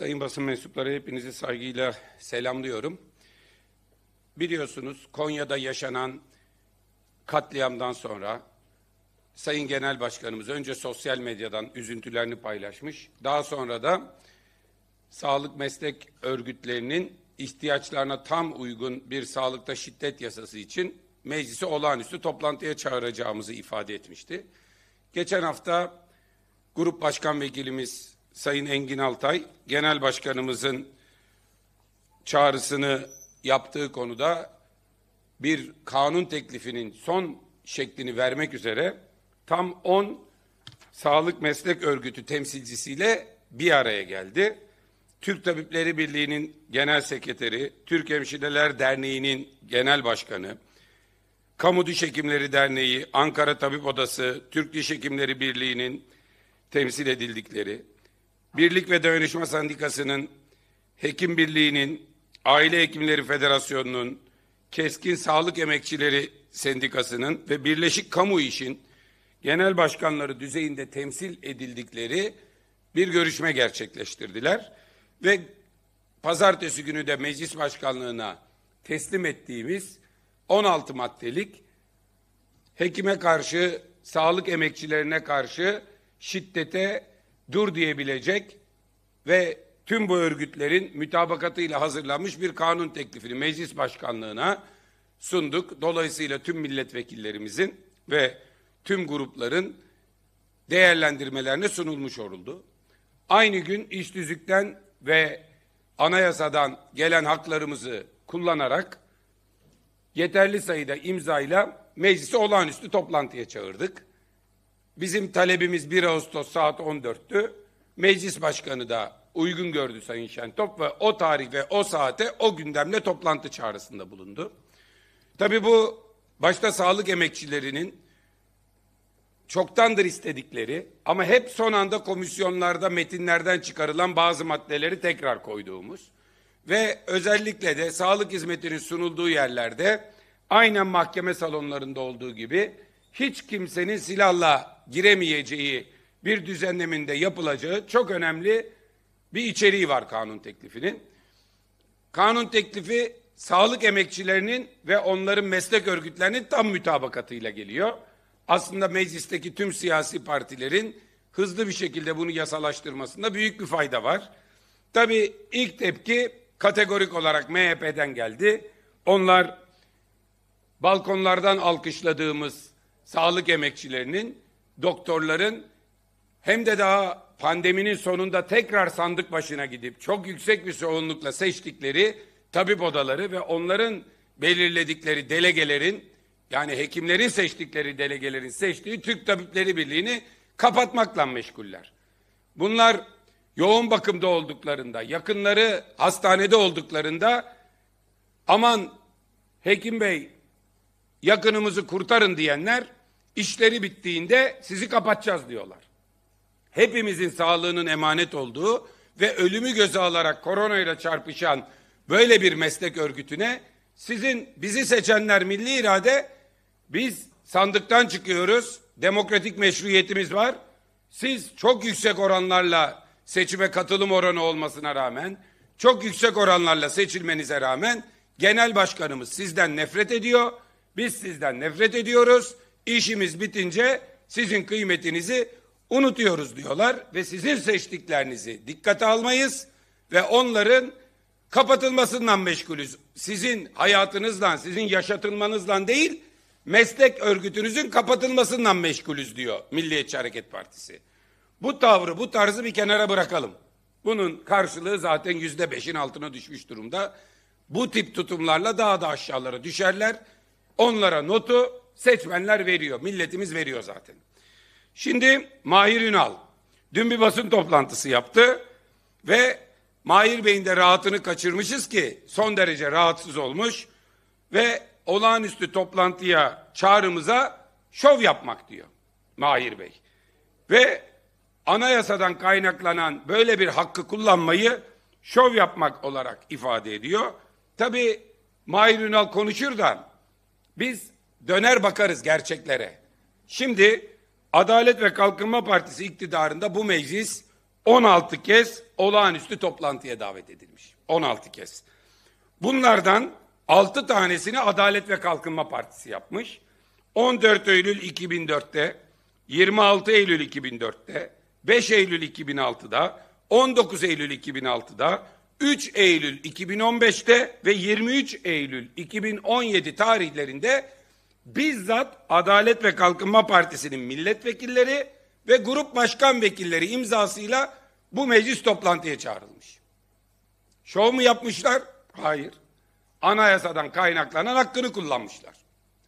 Sayın basın mensupları hepinizi saygıyla selamlıyorum. Biliyorsunuz Konya'da yaşanan katliamdan sonra Sayın Genel Başkanımız önce sosyal medyadan üzüntülerini paylaşmış. Daha sonra da sağlık meslek örgütlerinin ihtiyaçlarına tam uygun bir sağlıkta şiddet yasası için meclisi olağanüstü toplantıya çağıracağımızı ifade etmişti. Geçen hafta grup başkan vekilimiz Sayın Engin Altay Genel Başkanımızın çağrısını yaptığı konuda bir kanun teklifinin son şeklini vermek üzere tam 10 sağlık meslek örgütü temsilcisiyle bir araya geldi. Türk Tabipleri Birliği'nin genel sekreteri, Türk Hemşireler Derneği'nin genel başkanı, Kamu Diş Hekimleri Derneği, Ankara Tabip Odası, Türk Diş Hekimleri Birliği'nin temsil edildikleri, Birlik ve Dayanışma Sendikası'nın, Hekim Birliği'nin, Aile Hekimleri Federasyonu'nun, Keskin Sağlık Emekçileri Sendikası'nın ve Birleşik Kamu İş'in genel başkanları düzeyinde temsil edildikleri bir görüşme gerçekleştirdiler ve pazartesi günü de meclis başkanlığına teslim ettiğimiz 16 maddelik hekime karşı, sağlık emekçilerine karşı şiddete dur diyebilecek ve tüm bu örgütlerin mütabakatıyla hazırlanmış bir kanun teklifini meclis başkanlığına sunduk. Dolayısıyla tüm milletvekillerimizin ve tüm grupların değerlendirmelerine sunulmuş oldu. Aynı gün iş düzükten ve anayasadan gelen haklarımızı kullanarak yeterli sayıda imzayla meclisi olağanüstü toplantıya çağırdık. Bizim talebimiz 1 Ağustos saat 14'tü. Meclis Başkanı da uygun gördü Sayın Şentop ve o tarih ve o saate o gündemle toplantı çağrısında bulundu. Tabii bu başta sağlık emekçilerinin çoktandır istedikleri ama hep son anda komisyonlarda metinlerden çıkarılan bazı maddeleri tekrar koyduğumuz ve özellikle de sağlık hizmetinin sunulduğu yerlerde aynen mahkeme salonlarında olduğu gibi hiç kimsenin silahla giremeyeceği bir düzenleminde yapılacağı çok önemli bir içeriği var kanun teklifinin. Kanun teklifi sağlık emekçilerinin ve onların meslek örgütlerinin tam mütabakatıyla geliyor. Aslında meclisteki tüm siyasi partilerin hızlı bir şekilde bunu yasalaştırmasında büyük bir fayda var. Tabii ilk tepki kategorik olarak MHP'den geldi. Onlar balkonlardan alkışladığımız sağlık emekçilerinin, doktorların hem de daha pandeminin sonunda tekrar sandık başına gidip çok yüksek bir çoğunlukla seçtikleri tabip odaları ve onların belirledikleri delegelerin yani hekimlerin seçtikleri delegelerin seçtiği Türk Tabipleri Birliği'ni kapatmakla meşguller. Bunlar yoğun bakımda olduklarında, yakınları hastanede olduklarında aman hekim bey yakınımızı kurtarın diyenler İşleri bittiğinde sizi kapatacağız diyorlar. Hepimizin sağlığının emanet olduğu ve ölümü göze alarak koronayla çarpışan böyle bir meslek örgütüne sizin bizi seçenler milli irade biz sandıktan çıkıyoruz. Demokratik meşruiyetimiz var. Siz çok yüksek oranlarla seçime katılım oranı olmasına rağmen çok yüksek oranlarla seçilmenize rağmen genel başkanımız sizden nefret ediyor. Biz sizden nefret ediyoruz. İşimiz bitince sizin kıymetinizi unutuyoruz diyorlar ve sizin seçtiklerinizi dikkate almayız ve onların kapatılmasından meşgulüz. Sizin hayatınızdan, sizin yaşatılmanızdan değil, meslek örgütünüzün kapatılmasından meşgulüz diyor Milliyetçi Hareket Partisi. Bu tavrı, bu tarzı bir kenara bırakalım. Bunun karşılığı zaten yüzde beşin altına düşmüş durumda. Bu tip tutumlarla daha da aşağılara düşerler. Onlara notu Seçmenler veriyor, milletimiz veriyor zaten. Şimdi Mahir Ünal dün bir basın toplantısı yaptı ve Mahir Bey'in de rahatını kaçırmışız ki son derece rahatsız olmuş ve olağanüstü toplantıya çağrımıza şov yapmak diyor Mahir Bey. Ve anayasadan kaynaklanan böyle bir hakkı kullanmayı şov yapmak olarak ifade ediyor. Tabii Mahir Ünal konuşur da biz Döner bakarız gerçeklere. Şimdi Adalet ve Kalkınma Partisi iktidarında bu meclis 16 kez olağanüstü toplantıya davet edilmiş. 16 kez. Bunlardan 6 tanesini Adalet ve Kalkınma Partisi yapmış. 14 Eylül 2004'te, 26 Eylül 2004'te, 5 Eylül 2006'da, 19 Eylül 2006'da, 3 Eylül 2015'te ve 23 Eylül 2017 tarihlerinde bizzat Adalet ve Kalkınma Partisi'nin milletvekilleri ve grup başkan vekilleri imzasıyla bu meclis toplantıya çağrılmış. Şov mu yapmışlar? Hayır. Anayasadan kaynaklanan hakkını kullanmışlar.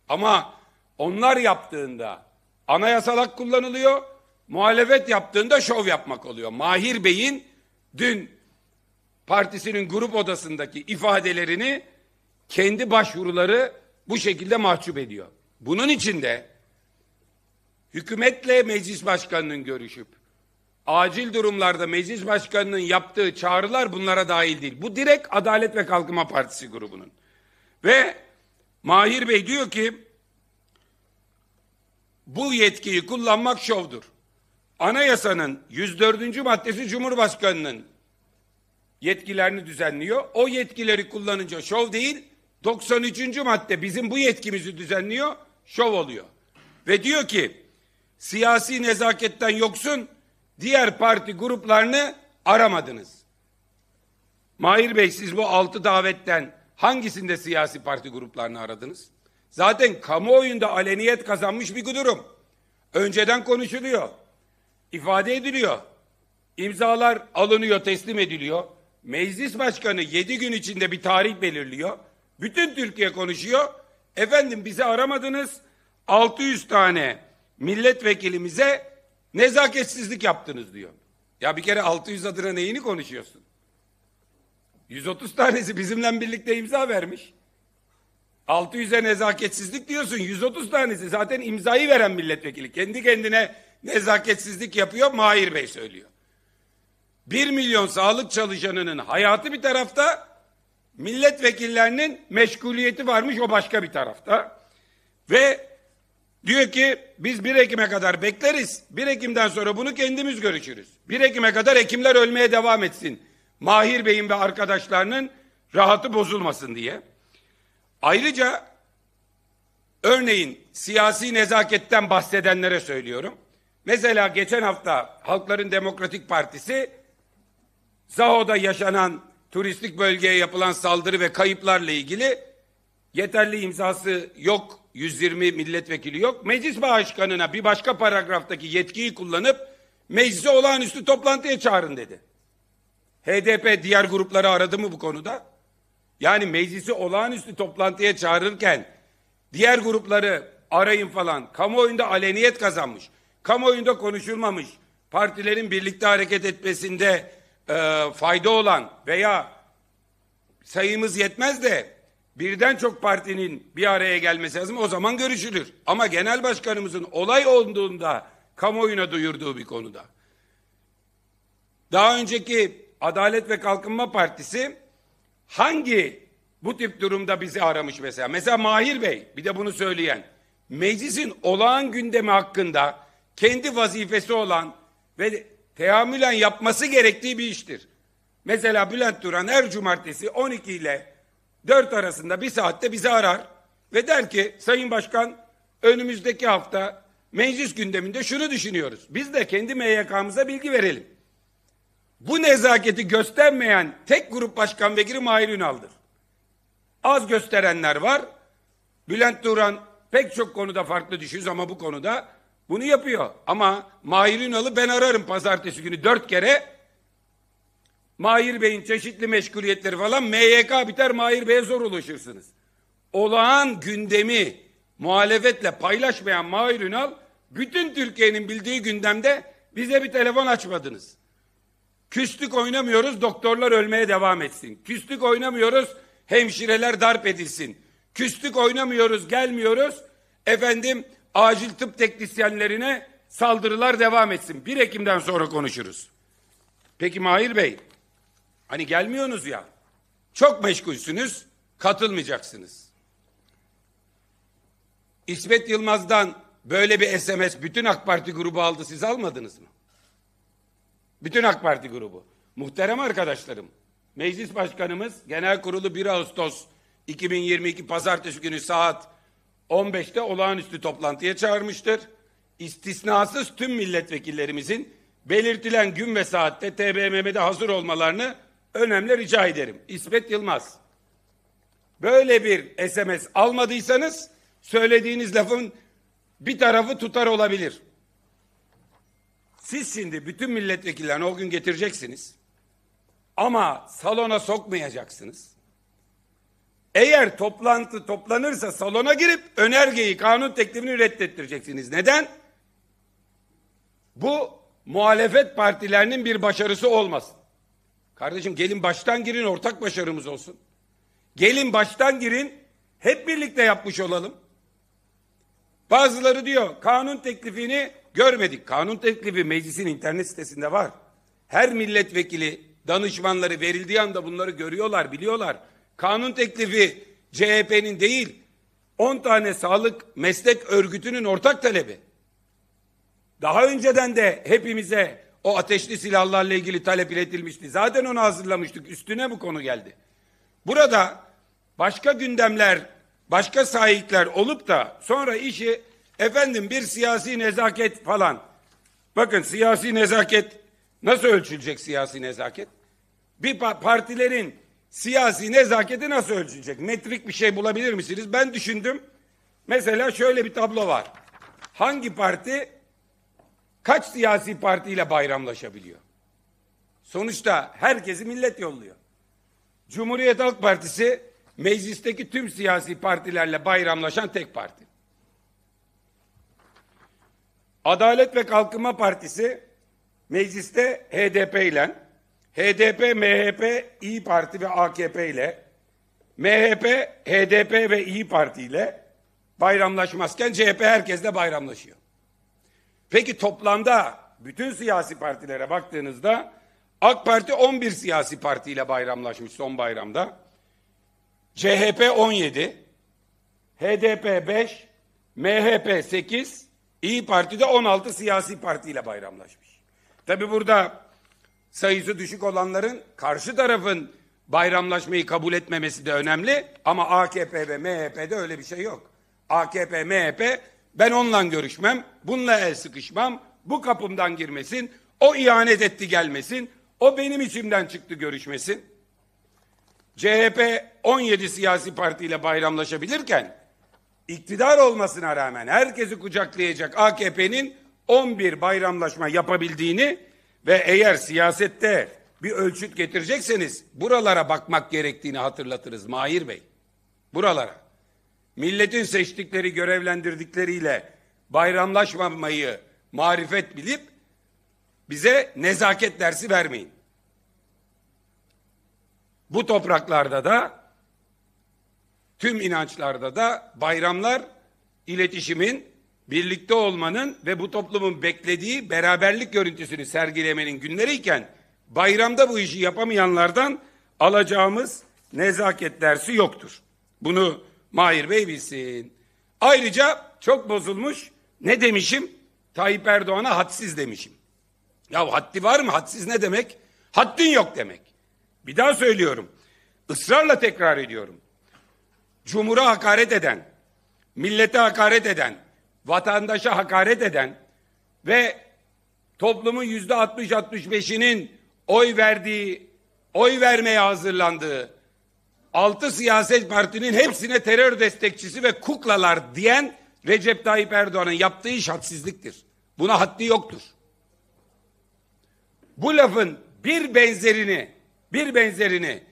Ama onlar yaptığında anayasalak kullanılıyor, muhalefet yaptığında şov yapmak oluyor. Mahir Bey'in dün partisinin grup odasındaki ifadelerini kendi başvuruları bu şekilde mahcup ediyor. Bunun için de hükümetle meclis başkanının görüşüp acil durumlarda meclis başkanının yaptığı çağrılar bunlara dahil değil. Bu direkt Adalet ve Kalkınma Partisi grubunun. Ve Mahir Bey diyor ki bu yetkiyi kullanmak şovdur. Anayasanın 104. maddesi Cumhurbaşkanının yetkilerini düzenliyor. O yetkileri kullanınca şov değil, 93. madde bizim bu yetkimizi düzenliyor, şov oluyor. Ve diyor ki siyasi nezaketten yoksun diğer parti gruplarını aramadınız. Mahir Bey siz bu altı davetten hangisinde siyasi parti gruplarını aradınız? Zaten kamuoyunda aleniyet kazanmış bir durum. Önceden konuşuluyor. ifade ediliyor. imzalar alınıyor, teslim ediliyor. Meclis başkanı yedi gün içinde bir tarih belirliyor. Bütün Türkiye konuşuyor. Efendim bizi aramadınız. 600 tane milletvekilimize nezaketsizlik yaptınız diyor. Ya bir kere 600 adına neyini konuşuyorsun? 130 tanesi bizimle birlikte imza vermiş. 600'e nezaketsizlik diyorsun. 130 tanesi zaten imzayı veren milletvekili. Kendi kendine nezaketsizlik yapıyor. Mahir Bey söylüyor. 1 milyon sağlık çalışanının hayatı bir tarafta milletvekillerinin meşguliyeti varmış o başka bir tarafta. Ve diyor ki biz 1 Ekim'e kadar bekleriz. 1 Ekim'den sonra bunu kendimiz görüşürüz. 1 Ekim'e kadar hekimler ölmeye devam etsin. Mahir Bey'in ve arkadaşlarının rahatı bozulmasın diye. Ayrıca örneğin siyasi nezaketten bahsedenlere söylüyorum. Mesela geçen hafta Halkların Demokratik Partisi Zaho'da yaşanan turistik bölgeye yapılan saldırı ve kayıplarla ilgili yeterli imzası yok 120 milletvekili yok. Meclis başkanına bir başka paragraftaki yetkiyi kullanıp meclise olağanüstü toplantıya çağırın dedi. HDP diğer grupları aradı mı bu konuda? Yani meclisi olağanüstü toplantıya çağırırken diğer grupları arayın falan kamuoyunda aleniyet kazanmış. Kamuoyunda konuşulmamış. Partilerin birlikte hareket etmesinde e, fayda olan veya sayımız yetmez de birden çok partinin bir araya gelmesi lazım. O zaman görüşülür. Ama genel başkanımızın olay olduğunda kamuoyuna duyurduğu bir konuda. Daha önceki Adalet ve Kalkınma Partisi hangi bu tip durumda bizi aramış mesela? Mesela Mahir Bey bir de bunu söyleyen meclisin olağan gündemi hakkında kendi vazifesi olan ve teamülen yapması gerektiği bir iştir. Mesela Bülent Duran her cumartesi 12 ile 4 arasında bir saatte bizi arar ve der ki Sayın Başkan önümüzdeki hafta meclis gündeminde şunu düşünüyoruz. Biz de kendi MYK'mıza bilgi verelim. Bu nezaketi göstermeyen tek grup başkan vekili Mahir Ünal'dır. Az gösterenler var. Bülent Duran pek çok konuda farklı düşünüyor ama bu konuda bunu yapıyor. Ama Mahir Ünal'ı ben ararım pazartesi günü dört kere. Mahir Bey'in çeşitli meşguliyetleri falan MYK biter Mahir Bey'e zor ulaşırsınız. Olağan gündemi muhalefetle paylaşmayan Mahir Ünal bütün Türkiye'nin bildiği gündemde bize bir telefon açmadınız. Küslük oynamıyoruz doktorlar ölmeye devam etsin. Küslük oynamıyoruz hemşireler darp edilsin. Küslük oynamıyoruz gelmiyoruz. Efendim acil tıp teknisyenlerine saldırılar devam etsin. 1 Ekim'den sonra konuşuruz. Peki Mahir Bey, hani gelmiyorsunuz ya, çok meşgulsünüz, katılmayacaksınız. İsmet Yılmaz'dan böyle bir SMS bütün AK Parti grubu aldı, siz almadınız mı? Bütün AK Parti grubu. Muhterem arkadaşlarım, Meclis Başkanımız Genel Kurulu 1 Ağustos 2022 Pazartesi günü saat 15'te olağanüstü toplantıya çağırmıştır. İstisnasız tüm milletvekillerimizin belirtilen gün ve saatte TBMM'de hazır olmalarını önemli rica ederim. İsmet Yılmaz. Böyle bir SMS almadıysanız söylediğiniz lafın bir tarafı tutar olabilir. Siz şimdi bütün milletvekillerini o gün getireceksiniz. Ama salona sokmayacaksınız. Eğer toplantı toplanırsa salona girip önergeyi, kanun teklifini reddettireceksiniz. Neden? Bu muhalefet partilerinin bir başarısı olmasın. Kardeşim gelin baştan girin ortak başarımız olsun. Gelin baştan girin hep birlikte yapmış olalım. Bazıları diyor kanun teklifini görmedik. Kanun teklifi meclisin internet sitesinde var. Her milletvekili danışmanları verildiği anda bunları görüyorlar, biliyorlar kanun teklifi CHP'nin değil 10 tane sağlık meslek örgütünün ortak talebi. Daha önceden de hepimize o ateşli silahlarla ilgili talep iletilmişti. Zaten onu hazırlamıştık. Üstüne bu konu geldi. Burada başka gündemler, başka sahipler olup da sonra işi efendim bir siyasi nezaket falan. Bakın siyasi nezaket nasıl ölçülecek siyasi nezaket? Bir partilerin siyasi nezaketi nasıl ölçülecek? Metrik bir şey bulabilir misiniz? Ben düşündüm. Mesela şöyle bir tablo var. Hangi parti kaç siyasi partiyle bayramlaşabiliyor? Sonuçta herkesi millet yolluyor. Cumhuriyet Halk Partisi meclisteki tüm siyasi partilerle bayramlaşan tek parti. Adalet ve Kalkınma Partisi mecliste HDP ile HDP, MHP, İyi Parti ve AKP ile MHP, HDP ve İyi Parti ile bayramlaşmazken CHP herkesle bayramlaşıyor. Peki toplamda bütün siyasi partilere baktığınızda AK Parti 11 siyasi partiyle bayramlaşmış son bayramda. CHP 17, HDP 5, MHP 8, İyi Parti de 16 siyasi partiyle bayramlaşmış. Tabi burada sayısı düşük olanların karşı tarafın bayramlaşmayı kabul etmemesi de önemli. Ama AKP ve MHP'de öyle bir şey yok. AKP, MHP ben onunla görüşmem, bununla el sıkışmam, bu kapımdan girmesin, o ihanet etti gelmesin, o benim içimden çıktı görüşmesin. CHP 17 siyasi partiyle bayramlaşabilirken iktidar olmasına rağmen herkesi kucaklayacak AKP'nin 11 bayramlaşma yapabildiğini ve eğer siyasette bir ölçüt getirecekseniz buralara bakmak gerektiğini hatırlatırız Mahir Bey. Buralara. Milletin seçtikleri, görevlendirdikleriyle bayramlaşmamayı marifet bilip bize nezaket dersi vermeyin. Bu topraklarda da tüm inançlarda da bayramlar iletişimin birlikte olmanın ve bu toplumun beklediği beraberlik görüntüsünü sergilemenin günleriyken bayramda bu işi yapamayanlardan alacağımız nezaket dersi yoktur. Bunu Mahir Bey bilsin. Ayrıca çok bozulmuş ne demişim? Tayyip Erdoğan'a hadsiz demişim. Ya haddi var mı? Hadsiz ne demek? Haddin yok demek. Bir daha söylüyorum. Israrla tekrar ediyorum. Cumhur'a hakaret eden, millete hakaret eden, vatandaşa hakaret eden ve toplumun yüzde 60-65'inin oy verdiği, oy vermeye hazırlandığı altı siyaset partinin hepsine terör destekçisi ve kuklalar diyen Recep Tayyip Erdoğan'ın yaptığı iş hadsizliktir. Buna haddi yoktur. Bu lafın bir benzerini, bir benzerini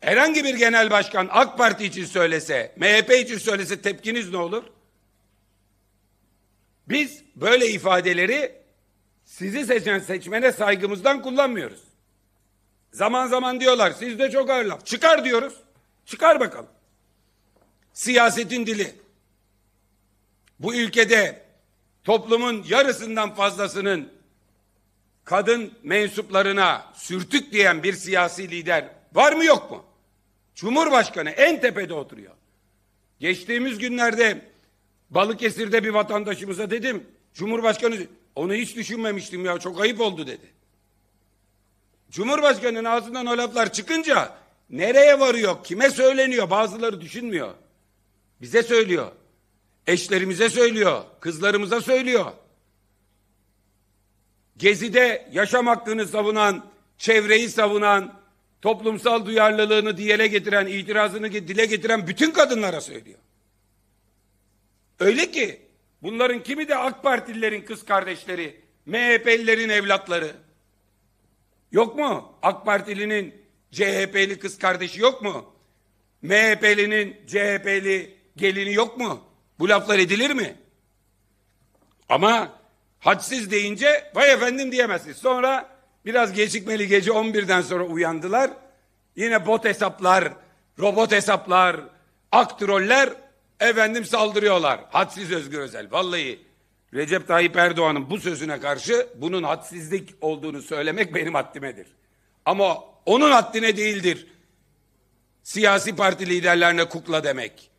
herhangi bir genel başkan AK Parti için söylese, MHP için söylese tepkiniz ne olur? Biz böyle ifadeleri sizi seçen seçmene saygımızdan kullanmıyoruz. Zaman zaman diyorlar sizde çok ağır laf. Çıkar diyoruz. Çıkar bakalım. Siyasetin dili. Bu ülkede toplumun yarısından fazlasının kadın mensuplarına sürtük diyen bir siyasi lider var mı yok mu? Cumhurbaşkanı en tepede oturuyor. Geçtiğimiz günlerde Balıkesir'de bir vatandaşımıza dedim. Cumhurbaşkanı onu hiç düşünmemiştim ya çok ayıp oldu dedi. Cumhurbaşkanının ağzından o laflar çıkınca nereye varıyor, kime söyleniyor bazıları düşünmüyor. Bize söylüyor. Eşlerimize söylüyor, kızlarımıza söylüyor. Gezide yaşam hakkını savunan, çevreyi savunan, toplumsal duyarlılığını diyele getiren, itirazını dile getiren bütün kadınlara söylüyor. Öyle ki bunların kimi de AK Partililerin kız kardeşleri, MHP'lilerin evlatları. Yok mu? AK Partilinin CHP'li kız kardeşi yok mu? MHP'linin CHP'li gelini yok mu? Bu laflar edilir mi? Ama hadsiz deyince vay efendim diyemezsiniz. Sonra biraz gecikmeli gece 11'den sonra uyandılar. Yine bot hesaplar, robot hesaplar, aktroller Efendim saldırıyorlar. Hadsiz Özgür Özel. Vallahi Recep Tayyip Erdoğan'ın bu sözüne karşı bunun hadsizlik olduğunu söylemek benim haddimedir. Ama onun haddine değildir siyasi parti liderlerine kukla demek.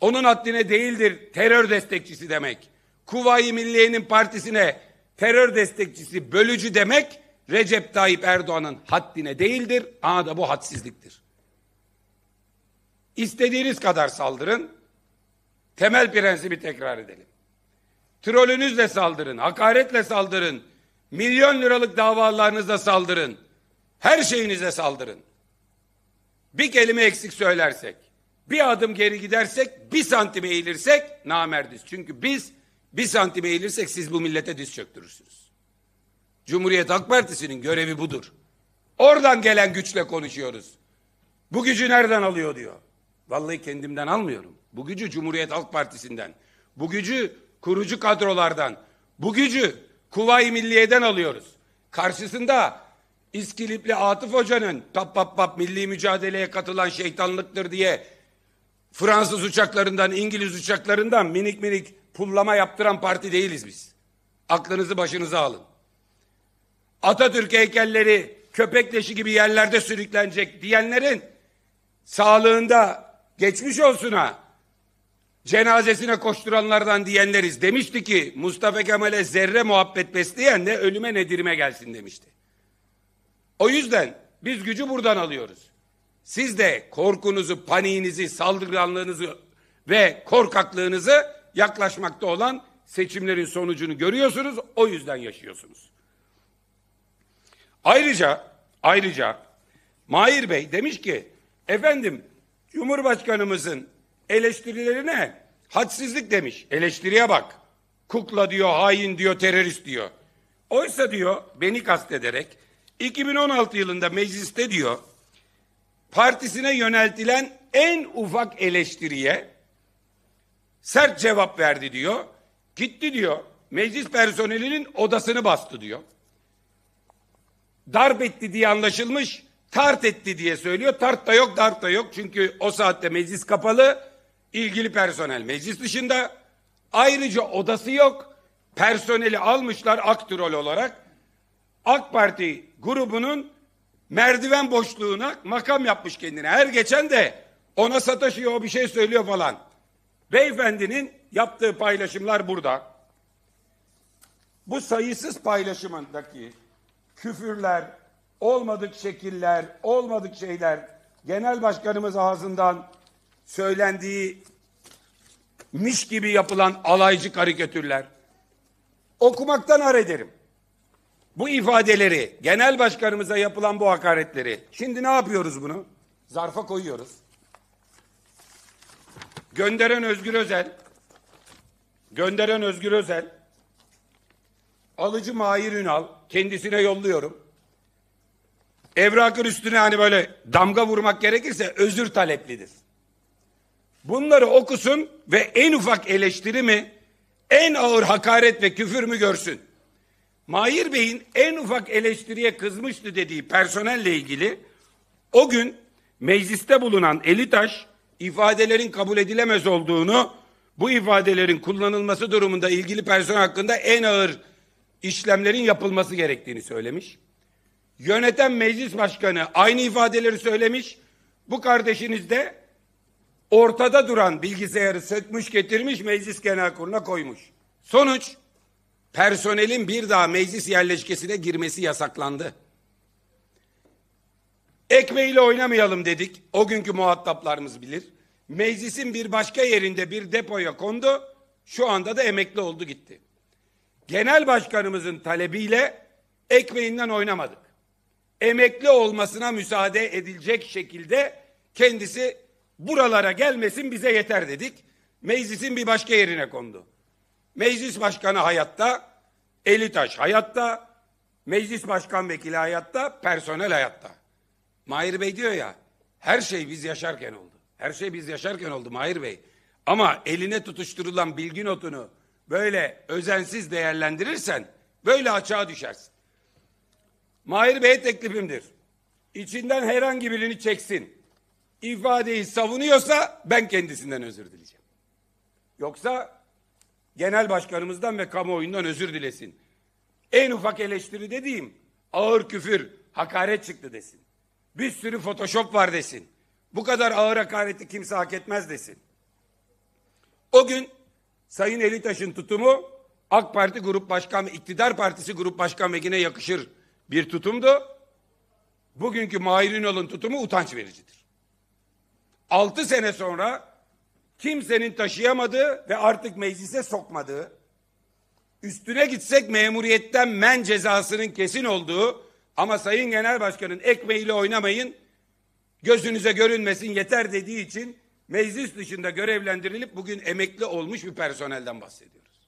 Onun haddine değildir terör destekçisi demek. Kuvayi Milliye'nin partisine terör destekçisi, bölücü demek Recep Tayyip Erdoğan'ın haddine değildir. Ana da bu hadsizliktir. İstediğiniz kadar saldırın. Temel prensibi tekrar edelim. Trolünüzle saldırın, hakaretle saldırın, milyon liralık davalarınızla saldırın, her şeyinize saldırın. Bir kelime eksik söylersek, bir adım geri gidersek, bir santim eğilirsek namerdiz. Çünkü biz bir santim eğilirsek siz bu millete diz çöktürürsünüz. Cumhuriyet Halk Partisi'nin görevi budur. Oradan gelen güçle konuşuyoruz. Bu gücü nereden alıyor diyor. Vallahi kendimden almıyorum. Bu gücü Cumhuriyet Halk Partisi'nden, bu gücü kurucu kadrolardan, bu gücü Kuvayi Milliye'den alıyoruz. Karşısında İskilipli Atıf Hoca'nın tap pap pap milli mücadeleye katılan şeytanlıktır diye Fransız uçaklarından, İngiliz uçaklarından minik minik pullama yaptıran parti değiliz biz. Aklınızı başınıza alın. Atatürk heykelleri köpekleşi gibi yerlerde sürüklenecek diyenlerin sağlığında geçmiş olsun ha cenazesine koşturanlardan diyenleriz. Demişti ki Mustafa Kemal'e zerre muhabbet besleyen de ölüme nedirime gelsin demişti. O yüzden biz gücü buradan alıyoruz. Siz de korkunuzu, paniğinizi, saldırganlığınızı ve korkaklığınızı yaklaşmakta olan seçimlerin sonucunu görüyorsunuz. O yüzden yaşıyorsunuz. Ayrıca ayrıca Mahir Bey demiş ki efendim Cumhurbaşkanımızın eleştirilerine hadsizlik demiş. Eleştiriye bak. Kukla diyor, hain diyor, terörist diyor. Oysa diyor beni kastederek 2016 yılında mecliste diyor partisine yöneltilen en ufak eleştiriye sert cevap verdi diyor. Gitti diyor meclis personelinin odasını bastı diyor. Darp etti diye anlaşılmış tart etti diye söylüyor. Tart da yok dart da yok çünkü o saatte meclis kapalı ilgili personel meclis dışında. Ayrıca odası yok. Personeli almışlar aktörol olarak. AK Parti grubunun merdiven boşluğuna makam yapmış kendine. Her geçen de ona sataşıyor, bir şey söylüyor falan. Beyefendinin yaptığı paylaşımlar burada. Bu sayısız paylaşımındaki küfürler, olmadık şekiller, olmadık şeyler genel başkanımız ağzından söylendiği miş gibi yapılan alaycı karikatürler okumaktan ar ederim. Bu ifadeleri, genel başkanımıza yapılan bu hakaretleri. Şimdi ne yapıyoruz bunu? Zarfa koyuyoruz. Gönderen Özgür Özel, gönderen Özgür Özel, alıcı Mahir Ünal, kendisine yolluyorum. Evrakın üstüne hani böyle damga vurmak gerekirse özür taleplidir bunları okusun ve en ufak eleştiri mi, en ağır hakaret ve küfür mü görsün? Mahir Bey'in en ufak eleştiriye kızmıştı dediği personelle ilgili o gün mecliste bulunan Elitaş ifadelerin kabul edilemez olduğunu, bu ifadelerin kullanılması durumunda ilgili personel hakkında en ağır işlemlerin yapılması gerektiğini söylemiş. Yöneten meclis başkanı aynı ifadeleri söylemiş. Bu kardeşiniz de ortada duran bilgisayarı sökmüş getirmiş meclis genel kuruluna koymuş. Sonuç personelin bir daha meclis yerleşkesine girmesi yasaklandı. Ekmeğiyle oynamayalım dedik. O günkü muhataplarımız bilir. Meclisin bir başka yerinde bir depoya kondu. Şu anda da emekli oldu gitti. Genel başkanımızın talebiyle ekmeğinden oynamadık. Emekli olmasına müsaade edilecek şekilde kendisi buralara gelmesin bize yeter dedik. Meclisin bir başka yerine kondu. Meclis başkanı hayatta, Elitaş hayatta, meclis başkan vekili hayatta, personel hayatta. Mahir Bey diyor ya, her şey biz yaşarken oldu. Her şey biz yaşarken oldu Mahir Bey. Ama eline tutuşturulan bilgi notunu böyle özensiz değerlendirirsen böyle açığa düşersin. Mahir Bey'e teklifimdir. İçinden herhangi birini çeksin ifadeyi savunuyorsa ben kendisinden özür dileyeceğim. Yoksa genel başkanımızdan ve kamuoyundan özür dilesin. En ufak eleştiri dediğim ağır küfür, hakaret çıktı desin. Bir sürü photoshop var desin. Bu kadar ağır hakareti kimse hak etmez desin. O gün Sayın Elitaş'ın tutumu AK Parti Grup Başkanı, İktidar Partisi Grup Başkan Vekiline yakışır bir tutumdu. Bugünkü Mahir Ünal'ın tutumu utanç vericidir. 6 sene sonra kimsenin taşıyamadığı ve artık meclise sokmadığı, üstüne gitsek memuriyetten men cezasının kesin olduğu ama Sayın Genel Başkan'ın ekmeğiyle oynamayın, gözünüze görünmesin yeter dediği için meclis dışında görevlendirilip bugün emekli olmuş bir personelden bahsediyoruz.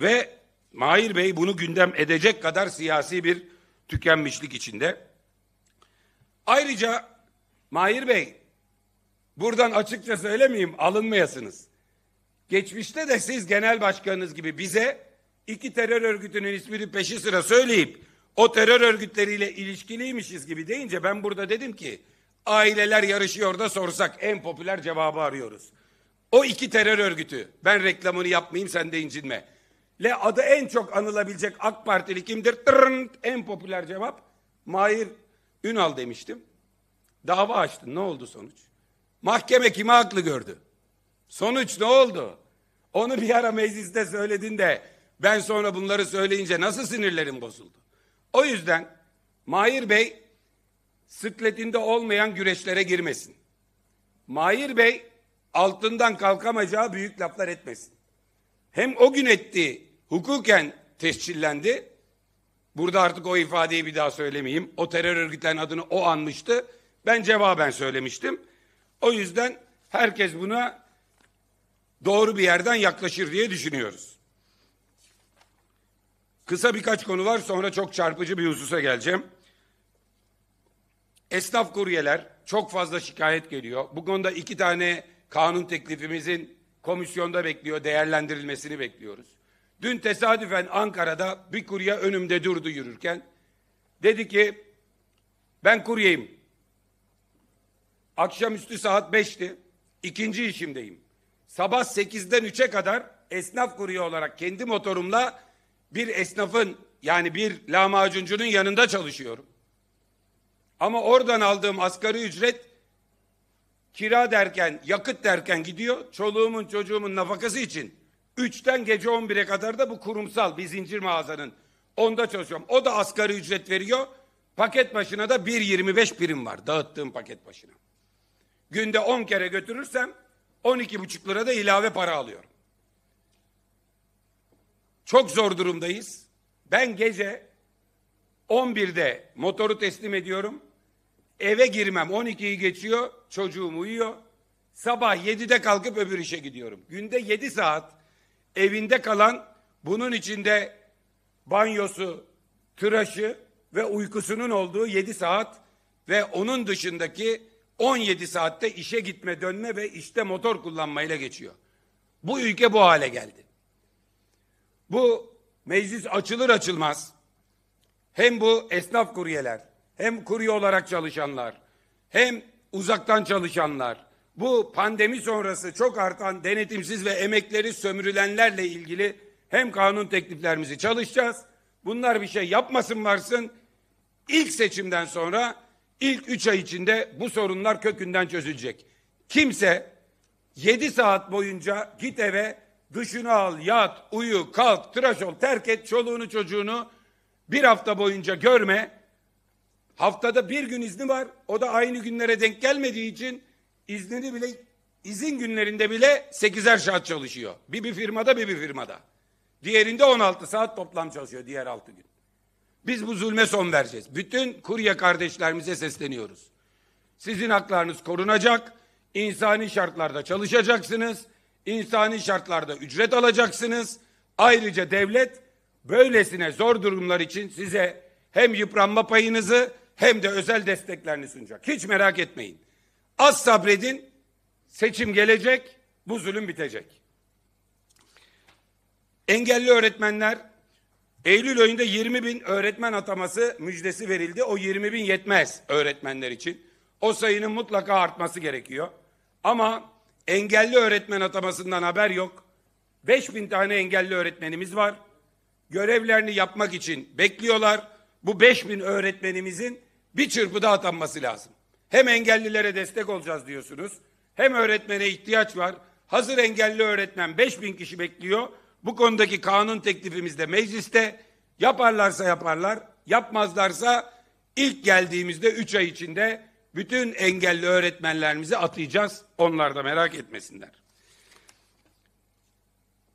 Ve Mahir Bey bunu gündem edecek kadar siyasi bir tükenmişlik içinde. Ayrıca Mahir Bey, buradan açıkça söylemeyeyim, alınmayasınız. Geçmişte de siz genel başkanınız gibi bize iki terör örgütünün ismini peşi sıra söyleyip o terör örgütleriyle ilişkiliymişiz gibi deyince ben burada dedim ki aileler yarışıyor da sorsak en popüler cevabı arıyoruz. O iki terör örgütü ben reklamını yapmayayım sen de incinme. Le adı en çok anılabilecek AK Partili kimdir? Tırın, en popüler cevap Mahir Ünal demiştim. Dava açtın. Ne oldu sonuç? Mahkeme kimi haklı gördü? Sonuç ne oldu? Onu bir ara mecliste söyledin de ben sonra bunları söyleyince nasıl sinirlerim bozuldu? O yüzden Mahir Bey sıkletinde olmayan güreşlere girmesin. Mahir Bey altından kalkamayacağı büyük laflar etmesin. Hem o gün etti hukuken tescillendi. Burada artık o ifadeyi bir daha söylemeyeyim. O terör örgütlerinin adını o anmıştı. Ben cevaben söylemiştim. O yüzden herkes buna doğru bir yerden yaklaşır diye düşünüyoruz. Kısa birkaç konu var sonra çok çarpıcı bir hususa geleceğim. Esnaf kuryeler çok fazla şikayet geliyor. Bu konuda iki tane kanun teklifimizin komisyonda bekliyor, değerlendirilmesini bekliyoruz. Dün tesadüfen Ankara'da bir kurye önümde durdu yürürken. Dedi ki ben kuryeyim. Akşamüstü saat beşti. İkinci işimdeyim. Sabah sekizden üçe kadar esnaf kurye olarak kendi motorumla bir esnafın yani bir lahmacuncunun yanında çalışıyorum. Ama oradan aldığım asgari ücret kira derken, yakıt derken gidiyor. Çoluğumun çocuğumun nafakası için. Üçten gece on bire kadar da bu kurumsal bir zincir mağazanın onda çalışıyorum. O da asgari ücret veriyor. Paket başına da bir yirmi beş birim var dağıttığım paket başına. Günde 10 kere götürürsem 12,5 lira da ilave para alıyorum. Çok zor durumdayız. Ben gece 11'de motoru teslim ediyorum. Eve girmem 12'yi geçiyor. Çocuğum uyuyor. Sabah 7'de kalkıp öbür işe gidiyorum. Günde 7 saat evinde kalan bunun içinde banyosu, tıraşı ve uykusunun olduğu 7 saat ve onun dışındaki 17 saatte işe gitme dönme ve işte motor kullanmayla geçiyor. Bu ülke bu hale geldi. Bu meclis açılır açılmaz hem bu esnaf kuryeler hem kurye olarak çalışanlar hem uzaktan çalışanlar bu pandemi sonrası çok artan denetimsiz ve emekleri sömürülenlerle ilgili hem kanun tekliflerimizi çalışacağız. Bunlar bir şey yapmasın varsın. İlk seçimden sonra İlk üç ay içinde bu sorunlar kökünden çözülecek. Kimse yedi saat boyunca git eve duşunu al, yat, uyu, kalk, tıraş ol, terk et çoluğunu çocuğunu bir hafta boyunca görme. Haftada bir gün izni var. O da aynı günlere denk gelmediği için iznini bile izin günlerinde bile sekizer saat çalışıyor. Bir bir firmada bir bir firmada. Diğerinde on altı saat toplam çalışıyor diğer altı gün. Biz bu zulme son vereceğiz. Bütün kurye kardeşlerimize sesleniyoruz. Sizin haklarınız korunacak. İnsani şartlarda çalışacaksınız. İnsani şartlarda ücret alacaksınız. Ayrıca devlet böylesine zor durumlar için size hem yıpranma payınızı hem de özel desteklerini sunacak. Hiç merak etmeyin. Az sabredin. Seçim gelecek. Bu zulüm bitecek. Engelli öğretmenler Eylül ayında 20 bin öğretmen ataması müjdesi verildi. O 20 bin yetmez öğretmenler için. O sayının mutlaka artması gerekiyor. Ama engelli öğretmen atamasından haber yok. 5 bin tane engelli öğretmenimiz var. Görevlerini yapmak için bekliyorlar. Bu 5 bin öğretmenimizin bir çırpıda atanması lazım. Hem engellilere destek olacağız diyorsunuz. Hem öğretmene ihtiyaç var. Hazır engelli öğretmen 5 bin kişi bekliyor. Bu konudaki kanun teklifimizde mecliste yaparlarsa yaparlar, yapmazlarsa ilk geldiğimizde üç ay içinde bütün engelli öğretmenlerimizi atayacağız. Onlar da merak etmesinler.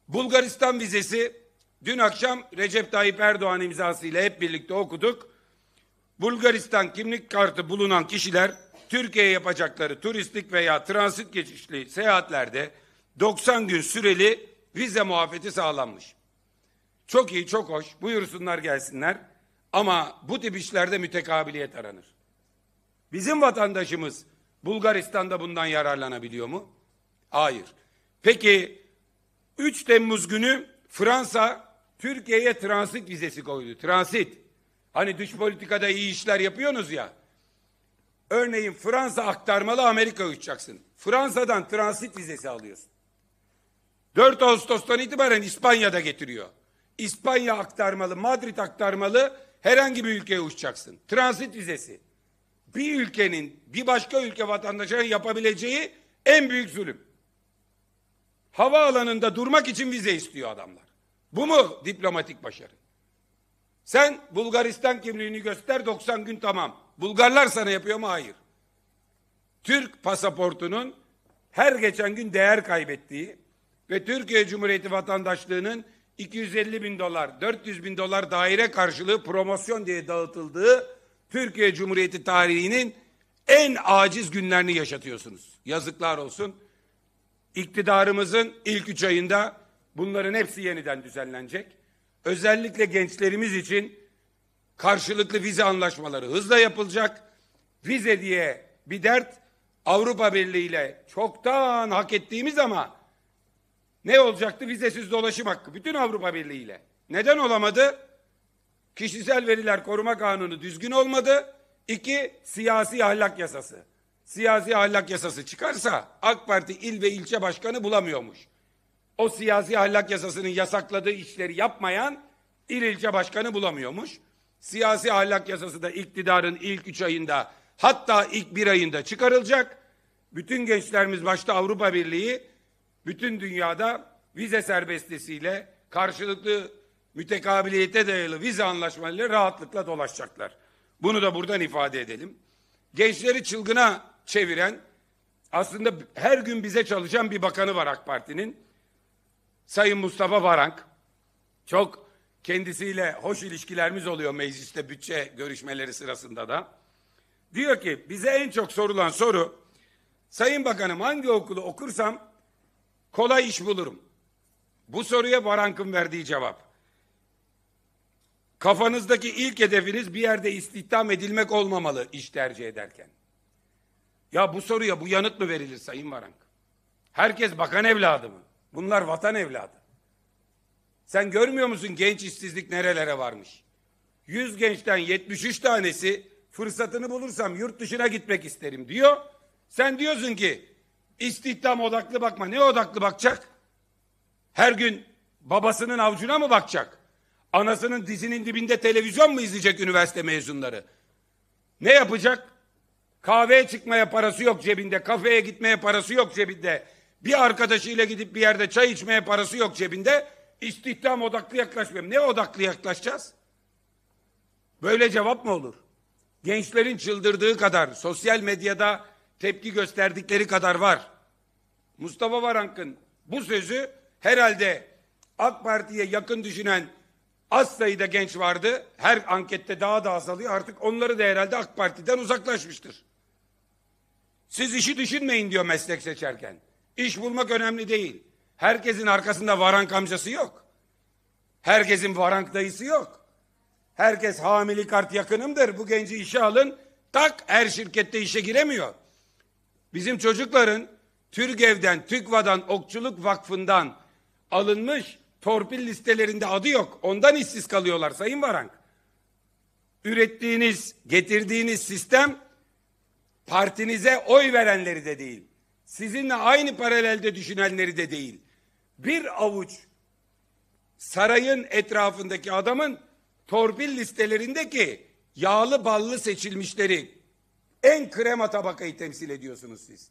Bulgaristan vizesi dün akşam Recep Tayyip Erdoğan imzasıyla hep birlikte okuduk. Bulgaristan kimlik kartı bulunan kişiler Türkiye'ye yapacakları turistik veya transit geçişli seyahatlerde 90 gün süreli Rize muafiyeti sağlanmış. Çok iyi, çok hoş. Buyursunlar gelsinler. Ama bu tip işlerde mütekabiliyet aranır. Bizim vatandaşımız Bulgaristan'da bundan yararlanabiliyor mu? Hayır. Peki 3 Temmuz günü Fransa Türkiye'ye transit vizesi koydu. Transit. Hani dış politikada iyi işler yapıyorsunuz ya. Örneğin Fransa aktarmalı Amerika uçacaksın. Fransa'dan transit vizesi alıyorsun. 4 Ağustos'tan itibaren İspanya'da getiriyor. İspanya aktarmalı, Madrid aktarmalı herhangi bir ülkeye uçacaksın. Transit vizesi. Bir ülkenin bir başka ülke vatandaşının yapabileceği en büyük zulüm. Havaalanında durmak için vize istiyor adamlar. Bu mu diplomatik başarı? Sen Bulgaristan kimliğini göster 90 gün tamam. Bulgarlar sana yapıyor mu? Hayır. Türk pasaportunun her geçen gün değer kaybettiği, ve Türkiye Cumhuriyeti vatandaşlığının 250 bin dolar, 400 bin dolar daire karşılığı promosyon diye dağıtıldığı Türkiye Cumhuriyeti tarihinin en aciz günlerini yaşatıyorsunuz. Yazıklar olsun. İktidarımızın ilk üç ayında bunların hepsi yeniden düzenlenecek. Özellikle gençlerimiz için karşılıklı vize anlaşmaları hızla yapılacak. Vize diye bir dert Avrupa Birliği ile çoktan hak ettiğimiz ama ne olacaktı? Vizesiz dolaşım hakkı bütün Avrupa Birliği ile. Neden olamadı? Kişisel veriler koruma kanunu düzgün olmadı. İki, siyasi ahlak yasası. Siyasi ahlak yasası çıkarsa AK Parti il ve ilçe başkanı bulamıyormuş. O siyasi ahlak yasasının yasakladığı işleri yapmayan il ilçe başkanı bulamıyormuş. Siyasi ahlak yasası da iktidarın ilk üç ayında hatta ilk bir ayında çıkarılacak. Bütün gençlerimiz başta Avrupa Birliği bütün dünyada vize serbestliğiyle karşılıklı mütekabiliyete dayalı vize anlaşmalarıyla rahatlıkla dolaşacaklar. Bunu da buradan ifade edelim. Gençleri çılgına çeviren aslında her gün bize çalışan bir bakanı var AK Parti'nin. Sayın Mustafa Barank. Çok kendisiyle hoş ilişkilerimiz oluyor mecliste bütçe görüşmeleri sırasında da. Diyor ki bize en çok sorulan soru Sayın Bakanım hangi okulu okursam kolay iş bulurum. Bu soruya Barank'ın verdiği cevap. Kafanızdaki ilk hedefiniz bir yerde istihdam edilmek olmamalı iş tercih ederken. Ya bu soruya bu yanıt mı verilir Sayın Barank? Herkes bakan evladı mı? Bunlar vatan evladı. Sen görmüyor musun genç işsizlik nerelere varmış? Yüz gençten 73 tanesi fırsatını bulursam yurt dışına gitmek isterim diyor. Sen diyorsun ki İstihdam odaklı bakma. Ne odaklı bakacak? Her gün babasının avcuna mı bakacak? Anasının dizinin dibinde televizyon mu izleyecek üniversite mezunları? Ne yapacak? Kahveye çıkmaya parası yok cebinde, kafeye gitmeye parası yok cebinde. Bir arkadaşıyla gidip bir yerde çay içmeye parası yok cebinde. İstihdam odaklı yaklaşmıyorum. Ne odaklı yaklaşacağız? Böyle cevap mı olur? Gençlerin çıldırdığı kadar sosyal medyada tepki gösterdikleri kadar var. Mustafa Varank'ın bu sözü herhalde AK Parti'ye yakın düşünen az sayıda genç vardı. Her ankette daha da azalıyor. Artık onları da herhalde AK Parti'den uzaklaşmıştır. Siz işi düşünmeyin diyor meslek seçerken. İş bulmak önemli değil. Herkesin arkasında varank amcası yok. Herkesin varank dayısı yok. Herkes hamili kart yakınımdır. Bu genci işe alın. Tak her şirkette işe giremiyor. Bizim çocukların TÜRGEV'den, TÜKVA'dan, Okçuluk Vakfı'ndan alınmış torpil listelerinde adı yok. Ondan işsiz kalıyorlar Sayın Varank. Ürettiğiniz, getirdiğiniz sistem partinize oy verenleri de değil. Sizinle aynı paralelde düşünenleri de değil. Bir avuç sarayın etrafındaki adamın torpil listelerindeki yağlı ballı seçilmişleri en krema tabakayı temsil ediyorsunuz siz.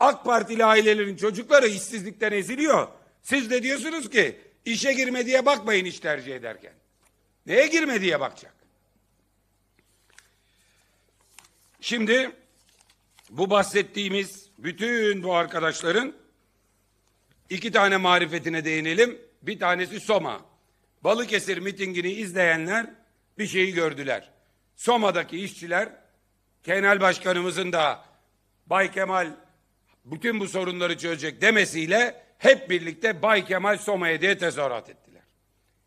AK Partili ailelerin çocukları işsizlikten eziliyor. Siz de diyorsunuz ki işe girme diye bakmayın iş tercih ederken. Neye girme diye bakacak. Şimdi bu bahsettiğimiz bütün bu arkadaşların iki tane marifetine değinelim. Bir tanesi Soma. Balıkesir mitingini izleyenler bir şeyi gördüler. Soma'daki işçiler genel başkanımızın da Bay Kemal bütün bu sorunları çözecek demesiyle hep birlikte Bay Kemal Soma'ya diye tezahürat ettiler.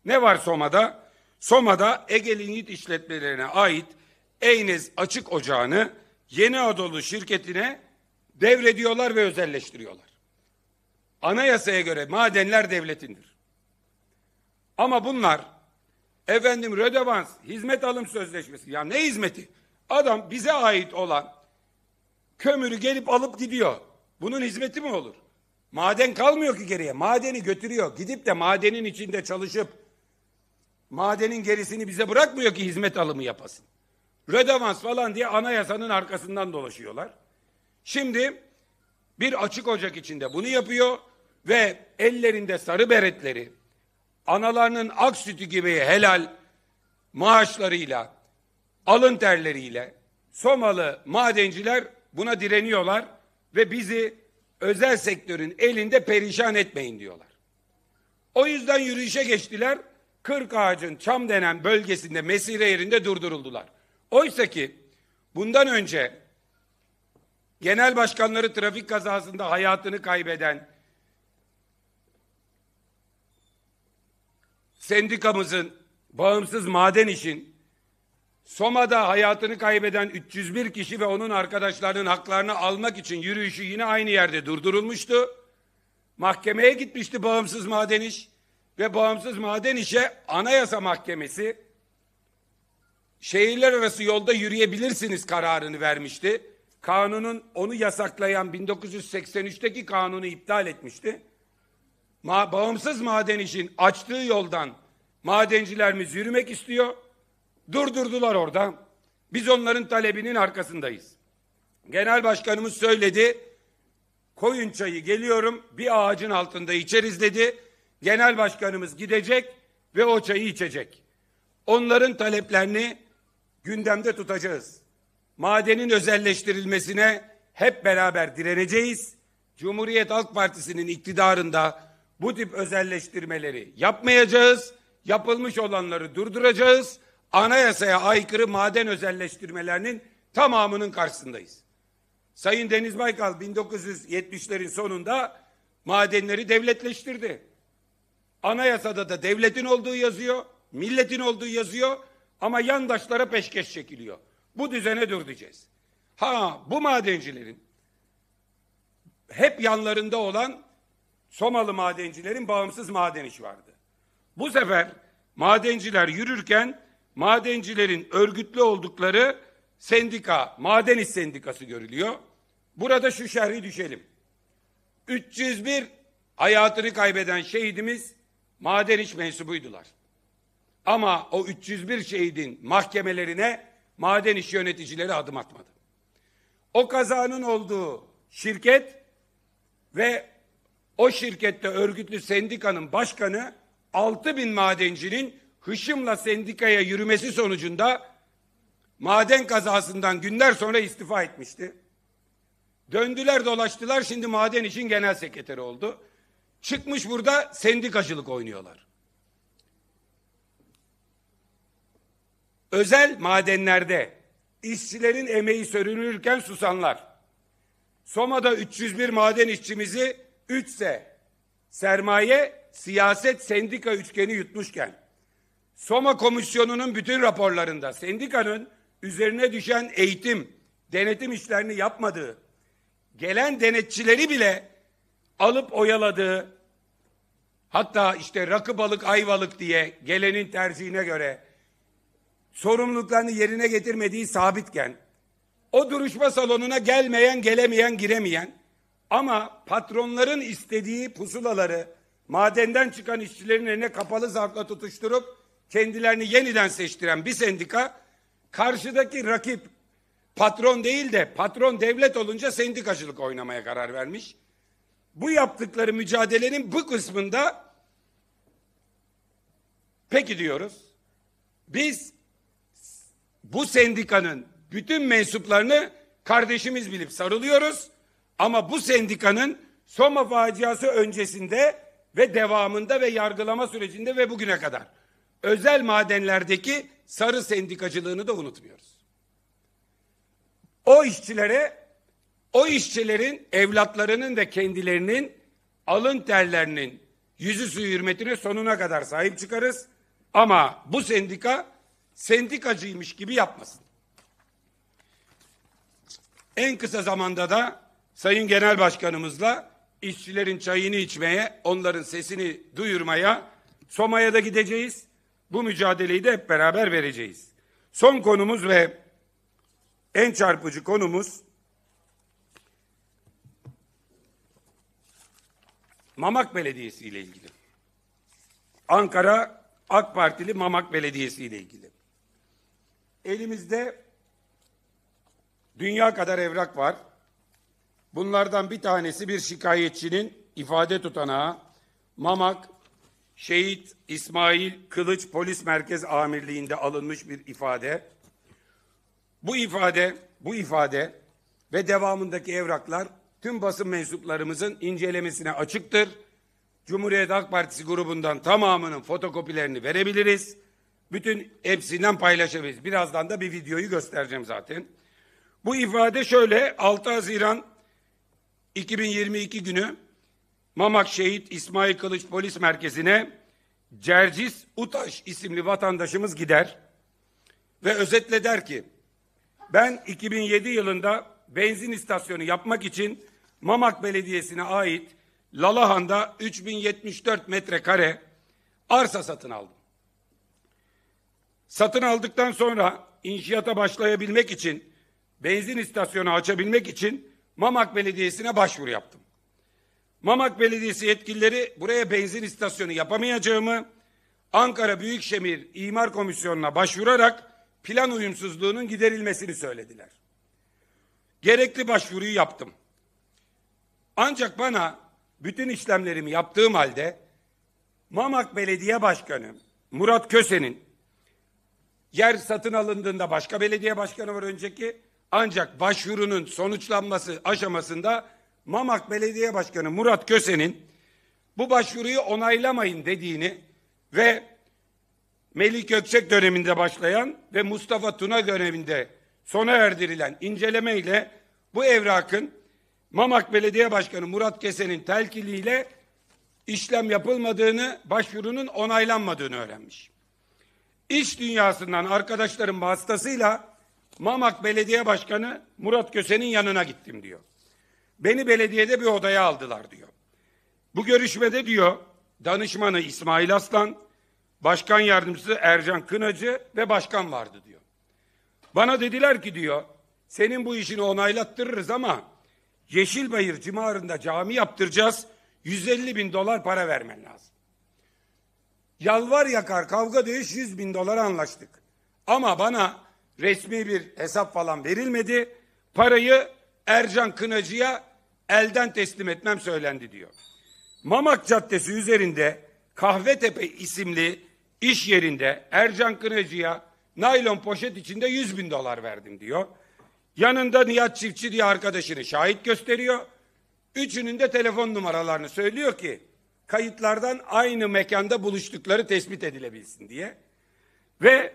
Ne var Soma'da? Soma'da Ege Lignit işletmelerine ait Eynez Açık Ocağı'nı Yeni Adolu şirketine devrediyorlar ve özelleştiriyorlar. Anayasaya göre madenler devletindir. Ama bunlar efendim Rödevans, hizmet alım sözleşmesi. Ya ne hizmeti? Adam bize ait olan kömürü gelip alıp gidiyor. Bunun hizmeti mi olur? Maden kalmıyor ki geriye. Madeni götürüyor. Gidip de madenin içinde çalışıp madenin gerisini bize bırakmıyor ki hizmet alımı yapasın. Rödevans falan diye anayasanın arkasından dolaşıyorlar. Şimdi bir açık ocak içinde bunu yapıyor ve ellerinde sarı beretleri, analarının ak sütü gibi helal maaşlarıyla alın terleriyle Somalı madenciler buna direniyorlar ve bizi özel sektörün elinde perişan etmeyin diyorlar. O yüzden yürüyüşe geçtiler. Kırk ağacın çam denen bölgesinde mesire yerinde durduruldular. Oysa ki bundan önce genel başkanları trafik kazasında hayatını kaybeden sendikamızın bağımsız maden için Soma'da hayatını kaybeden 301 kişi ve onun arkadaşlarının haklarını almak için yürüyüşü yine aynı yerde durdurulmuştu. Mahkemeye gitmişti bağımsız maden iş ve bağımsız maden işe anayasa mahkemesi şehirler arası yolda yürüyebilirsiniz kararını vermişti. Kanunun onu yasaklayan 1983'teki kanunu iptal etmişti. Ma bağımsız maden işin açtığı yoldan madencilerimiz yürümek istiyor Durdurdular orada. Biz onların talebinin arkasındayız. Genel başkanımız söyledi. Koyun çayı geliyorum bir ağacın altında içeriz dedi. Genel başkanımız gidecek ve o çayı içecek. Onların taleplerini gündemde tutacağız. Madenin özelleştirilmesine hep beraber direneceğiz. Cumhuriyet Halk Partisi'nin iktidarında bu tip özelleştirmeleri yapmayacağız. Yapılmış olanları durduracağız anayasaya aykırı maden özelleştirmelerinin tamamının karşısındayız. Sayın Deniz Baykal 1970'lerin sonunda madenleri devletleştirdi. Anayasada da devletin olduğu yazıyor, milletin olduğu yazıyor ama yandaşlara peşkeş çekiliyor. Bu düzene dur diyeceğiz. Ha bu madencilerin hep yanlarında olan Somalı madencilerin bağımsız maden iş vardı. Bu sefer madenciler yürürken madencilerin örgütlü oldukları sendika, maden iş sendikası görülüyor. Burada şu şerhi düşelim. 301 hayatını kaybeden şehidimiz maden iş mensubuydular. Ama o 301 şehidin mahkemelerine maden iş yöneticileri adım atmadı. O kazanın olduğu şirket ve o şirkette örgütlü sendikanın başkanı 6 bin madencinin hışımla sendikaya yürümesi sonucunda maden kazasından günler sonra istifa etmişti. Döndüler dolaştılar şimdi maden için genel sekreteri oldu. Çıkmış burada sendikacılık oynuyorlar. Özel madenlerde işçilerin emeği sörülürken susanlar. Soma'da 301 maden işçimizi 3 sermaye siyaset sendika üçgeni yutmuşken Soma Komisyonu'nun bütün raporlarında sendikanın üzerine düşen eğitim, denetim işlerini yapmadığı, gelen denetçileri bile alıp oyaladığı, hatta işte rakı balık ayvalık diye gelenin tercihine göre sorumluluklarını yerine getirmediği sabitken, o duruşma salonuna gelmeyen, gelemeyen, giremeyen ama patronların istediği pusulaları madenden çıkan işçilerin eline kapalı zarfla tutuşturup kendilerini yeniden seçtiren bir sendika karşıdaki rakip patron değil de patron devlet olunca sendikacılık oynamaya karar vermiş. Bu yaptıkları mücadelenin bu kısmında peki diyoruz. Biz bu sendikanın bütün mensuplarını kardeşimiz bilip sarılıyoruz. Ama bu sendikanın Soma faciası öncesinde ve devamında ve yargılama sürecinde ve bugüne kadar özel madenlerdeki sarı sendikacılığını da unutmuyoruz. O işçilere, o işçilerin evlatlarının ve kendilerinin alın terlerinin yüzü suyu hürmetine sonuna kadar sahip çıkarız. Ama bu sendika sendikacıymış gibi yapmasın. En kısa zamanda da Sayın Genel Başkanımızla işçilerin çayını içmeye, onların sesini duyurmaya Soma'ya da gideceğiz. Bu mücadeleyi de hep beraber vereceğiz. Son konumuz ve en çarpıcı konumuz Mamak Belediyesi ile ilgili. Ankara AK Partili Mamak Belediyesi ile ilgili. Elimizde dünya kadar evrak var. Bunlardan bir tanesi bir şikayetçinin ifade tutanağı Mamak Şehit İsmail Kılıç Polis Merkez Amirliği'nde alınmış bir ifade. Bu ifade, bu ifade ve devamındaki evraklar tüm basın mensuplarımızın incelemesine açıktır. Cumhuriyet Halk Partisi grubundan tamamının fotokopilerini verebiliriz. Bütün hepsinden paylaşabiliriz. Birazdan da bir videoyu göstereceğim zaten. Bu ifade şöyle 6 Haziran 2022 günü Mamak Şehit İsmail Kılıç Polis Merkezi'ne Cercis Utaş isimli vatandaşımız gider ve özetle der ki ben 2007 yılında benzin istasyonu yapmak için Mamak Belediyesi'ne ait Lalahan'da 3074 metrekare arsa satın aldım. Satın aldıktan sonra inşaata başlayabilmek için, benzin istasyonu açabilmek için Mamak Belediyesi'ne başvuru yaptım. Mamak Belediyesi yetkilileri buraya benzin istasyonu yapamayacağımı, Ankara Büyükşehir İmar Komisyonu'na başvurarak plan uyumsuzluğunun giderilmesini söylediler. Gerekli başvuruyu yaptım. Ancak bana bütün işlemlerimi yaptığım halde Mamak Belediye Başkanı Murat Köse'nin yer satın alındığında başka belediye başkanı var önceki ancak başvurunun sonuçlanması aşamasında Mamak Belediye Başkanı Murat Köse'nin bu başvuruyu onaylamayın dediğini ve Melik Gökçek döneminde başlayan ve Mustafa Tuna döneminde sona erdirilen incelemeyle bu evrakın Mamak Belediye Başkanı Murat Kesen'in telkiliyle işlem yapılmadığını, başvurunun onaylanmadığını öğrenmiş. İş dünyasından arkadaşlarım vasıtasıyla Mamak Belediye Başkanı Murat Kösen'in yanına gittim diyor. Beni belediyede bir odaya aldılar diyor. Bu görüşmede diyor danışmanı İsmail Aslan, başkan yardımcısı Ercan Kınacı ve başkan vardı diyor. Bana dediler ki diyor senin bu işini onaylattırırız ama Yeşilbayır cimarında cami yaptıracağız. 150 bin dolar para vermen lazım. Yalvar yakar kavga dövüş 100 bin dolara anlaştık. Ama bana resmi bir hesap falan verilmedi. Parayı Ercan Kınacı'ya elden teslim etmem söylendi diyor. Mamak Caddesi üzerinde Kahvetepe isimli iş yerinde Ercan Kınacı'ya naylon poşet içinde 100 bin dolar verdim diyor. Yanında Nihat Çiftçi diye arkadaşını şahit gösteriyor. Üçünün de telefon numaralarını söylüyor ki kayıtlardan aynı mekanda buluştukları tespit edilebilsin diye. Ve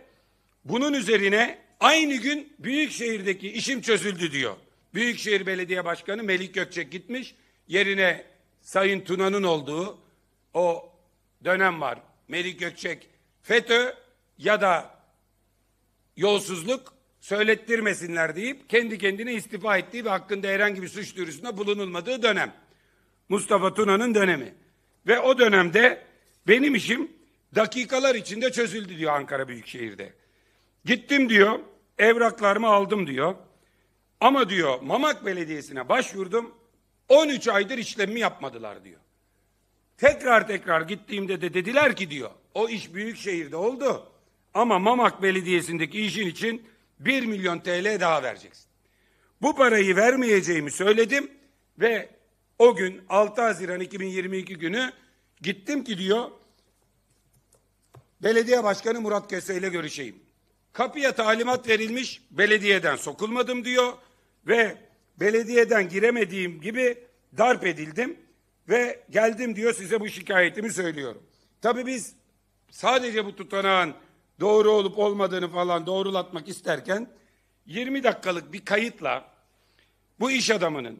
bunun üzerine aynı gün büyük şehirdeki işim çözüldü diyor. Büyükşehir Belediye Başkanı Melik Gökçek gitmiş. Yerine Sayın Tuna'nın olduğu o dönem var. Melik Gökçek FETÖ ya da yolsuzluk söylettirmesinler deyip kendi kendine istifa ettiği ve hakkında herhangi bir suç duyurusunda bulunulmadığı dönem. Mustafa Tuna'nın dönemi. Ve o dönemde benim işim dakikalar içinde çözüldü diyor Ankara Büyükşehir'de. Gittim diyor, evraklarımı aldım diyor. Ama diyor Mamak Belediyesi'ne başvurdum. 13 aydır işlemi yapmadılar diyor. Tekrar tekrar gittiğimde de dediler ki diyor o iş büyük şehirde oldu. Ama Mamak Belediyesi'ndeki işin için 1 milyon TL daha vereceksin. Bu parayı vermeyeceğimi söyledim ve o gün 6 Haziran 2022 günü gittim ki diyor belediye başkanı Murat Kese ile görüşeyim. Kapıya talimat verilmiş belediyeden sokulmadım diyor ve belediyeden giremediğim gibi darp edildim ve geldim diyor size bu şikayetimi söylüyorum. Tabii biz sadece bu tutanağın doğru olup olmadığını falan doğrulatmak isterken 20 dakikalık bir kayıtla bu iş adamının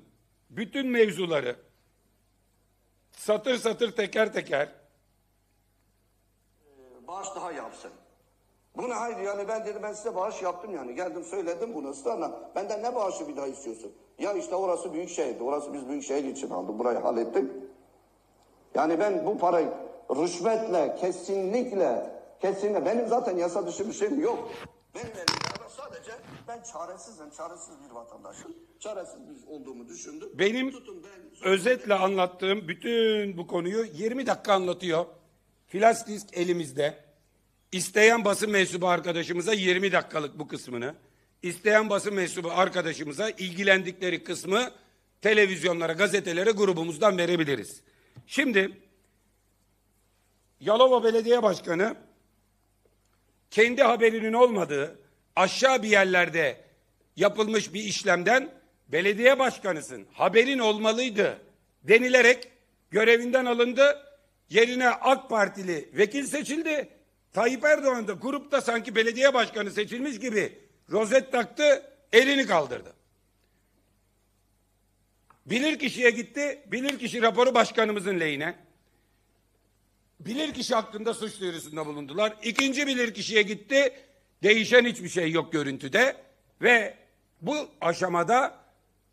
bütün mevzuları satır satır teker teker ee, baş daha yapsın. Buna haydi yani ben dedim ben size bağış yaptım yani. Geldim söyledim bunu ısrarla. Benden ne bağışı bir daha istiyorsun? Ya işte orası büyük şehirdi. Orası biz büyük şehir için aldık. Burayı hallettik. Yani ben bu parayı rüşvetle kesinlikle kesinlikle benim zaten yasa dışı bir şeyim yok. Benim elimde sadece ben çaresizim. Çaresiz bir vatandaşım. Çaresiz bir olduğumu düşündüm. Benim Tutun, ben özetle anlattığım bütün bu konuyu 20 dakika anlatıyor. Flask disk elimizde. İsteyen basın mensubu arkadaşımıza 20 dakikalık bu kısmını, isteyen basın mensubu arkadaşımıza ilgilendikleri kısmı televizyonlara, gazetelere grubumuzdan verebiliriz. Şimdi Yalova Belediye Başkanı kendi haberinin olmadığı aşağı bir yerlerde yapılmış bir işlemden belediye başkanısın haberin olmalıydı denilerek görevinden alındı. Yerine AK Partili vekil seçildi. Tayyip Erdoğan da grupta sanki belediye başkanı seçilmiş gibi rozet taktı, elini kaldırdı. Bilir kişiye gitti, bilir kişi raporu başkanımızın lehine. Bilir kişi hakkında suç duyurusunda bulundular. İkinci bilir kişiye gitti, değişen hiçbir şey yok görüntüde ve bu aşamada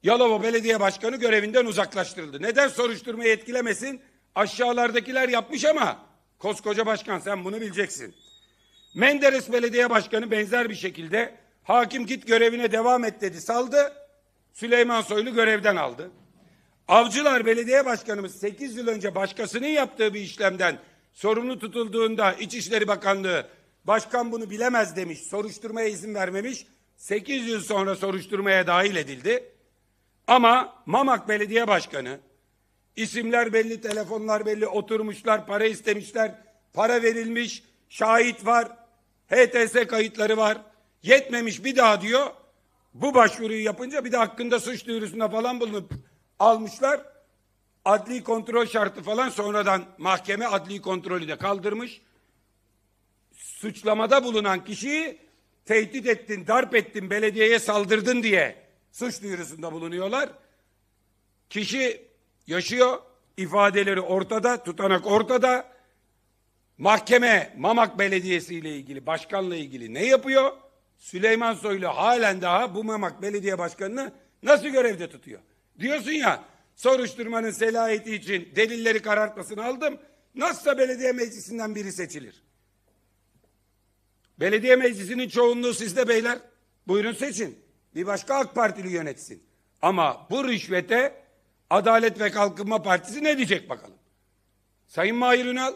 Yalova Belediye Başkanı görevinden uzaklaştırıldı. Neden soruşturmayı etkilemesin? Aşağılardakiler yapmış ama Koskoca başkan sen bunu bileceksin. Menderes Belediye Başkanı benzer bir şekilde hakim git görevine devam et dedi saldı. Süleyman Soylu görevden aldı. Avcılar Belediye Başkanımız 8 yıl önce başkasının yaptığı bir işlemden sorumlu tutulduğunda İçişleri Bakanlığı başkan bunu bilemez demiş, soruşturmaya izin vermemiş. 8 yıl sonra soruşturmaya dahil edildi. Ama Mamak Belediye Başkanı İsimler belli, telefonlar belli. Oturmuşlar, para istemişler. Para verilmiş, şahit var. HTS kayıtları var. Yetmemiş bir daha diyor. Bu başvuruyu yapınca bir de hakkında suç duyurusunda falan bulunup almışlar. Adli kontrol şartı falan sonradan mahkeme adli kontrolü de kaldırmış. Suçlamada bulunan kişiyi tehdit ettin, darp ettin, belediyeye saldırdın diye suç duyurusunda bulunuyorlar. Kişi yaşıyor. İfadeleri ortada, tutanak ortada. Mahkeme Mamak Belediyesi ile ilgili, başkanla ilgili ne yapıyor? Süleyman Soylu halen daha bu Mamak Belediye Başkanı'nı nasıl görevde tutuyor? Diyorsun ya, soruşturmanın selahiyeti için delilleri karartmasını aldım. Nasılsa belediye meclisinden biri seçilir. Belediye meclisinin çoğunluğu sizde beyler. Buyurun seçin. Bir başka AK Partili yönetsin. Ama bu rüşvete Adalet ve Kalkınma Partisi ne diyecek bakalım? Sayın Mahir Ünal,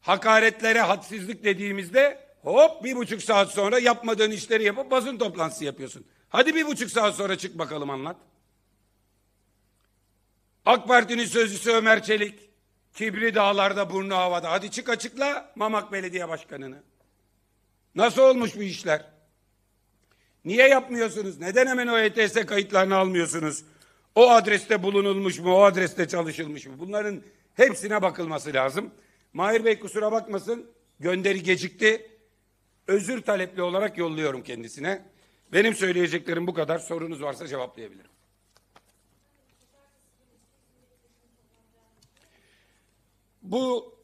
hakaretlere hadsizlik dediğimizde hop bir buçuk saat sonra yapmadığın işleri yapıp basın toplantısı yapıyorsun. Hadi bir buçuk saat sonra çık bakalım anlat. AK Parti'nin sözcüsü Ömer Çelik, kibri dağlarda burnu havada. Hadi çık açıkla Mamak Belediye Başkanı'nı. Nasıl olmuş bu işler? Niye yapmıyorsunuz? Neden hemen o ETS kayıtlarını almıyorsunuz? O adreste bulunulmuş mu, o adreste çalışılmış mı? Bunların hepsine bakılması lazım. Mahir Bey kusura bakmasın, gönderi gecikti. Özür talepli olarak yolluyorum kendisine. Benim söyleyeceklerim bu kadar. Sorunuz varsa cevaplayabilirim. Bu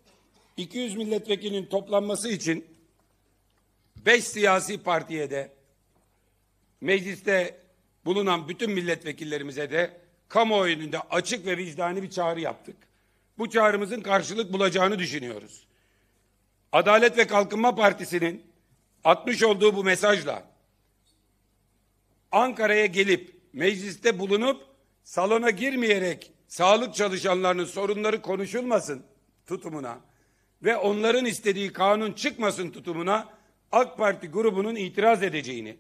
200 milletvekilinin toplanması için 5 siyasi partiye de mecliste bulunan bütün milletvekillerimize de kamuoyunda açık ve vicdani bir çağrı yaptık. Bu çağrımızın karşılık bulacağını düşünüyoruz. Adalet ve Kalkınma Partisi'nin atmış olduğu bu mesajla Ankara'ya gelip mecliste bulunup salona girmeyerek sağlık çalışanlarının sorunları konuşulmasın tutumuna ve onların istediği kanun çıkmasın tutumuna AK Parti grubunun itiraz edeceğini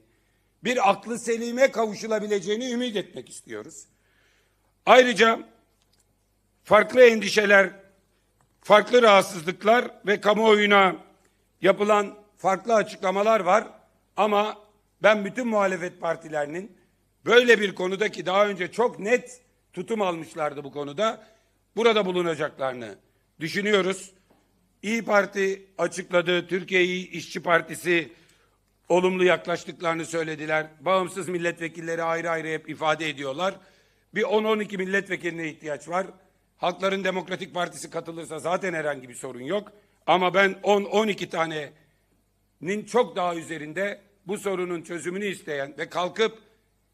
bir aklı selime kavuşulabileceğini ümit etmek istiyoruz. Ayrıca farklı endişeler, farklı rahatsızlıklar ve kamuoyuna yapılan farklı açıklamalar var. Ama ben bütün muhalefet partilerinin böyle bir konudaki daha önce çok net tutum almışlardı bu konuda. Burada bulunacaklarını düşünüyoruz. İyi Parti açıkladı, Türkiye İyi İşçi Partisi olumlu yaklaştıklarını söylediler. Bağımsız milletvekilleri ayrı ayrı hep ifade ediyorlar. Bir 10-12 milletvekiline ihtiyaç var. Halkların Demokratik Partisi katılırsa zaten herhangi bir sorun yok. Ama ben 10-12 tanenin çok daha üzerinde bu sorunun çözümünü isteyen ve kalkıp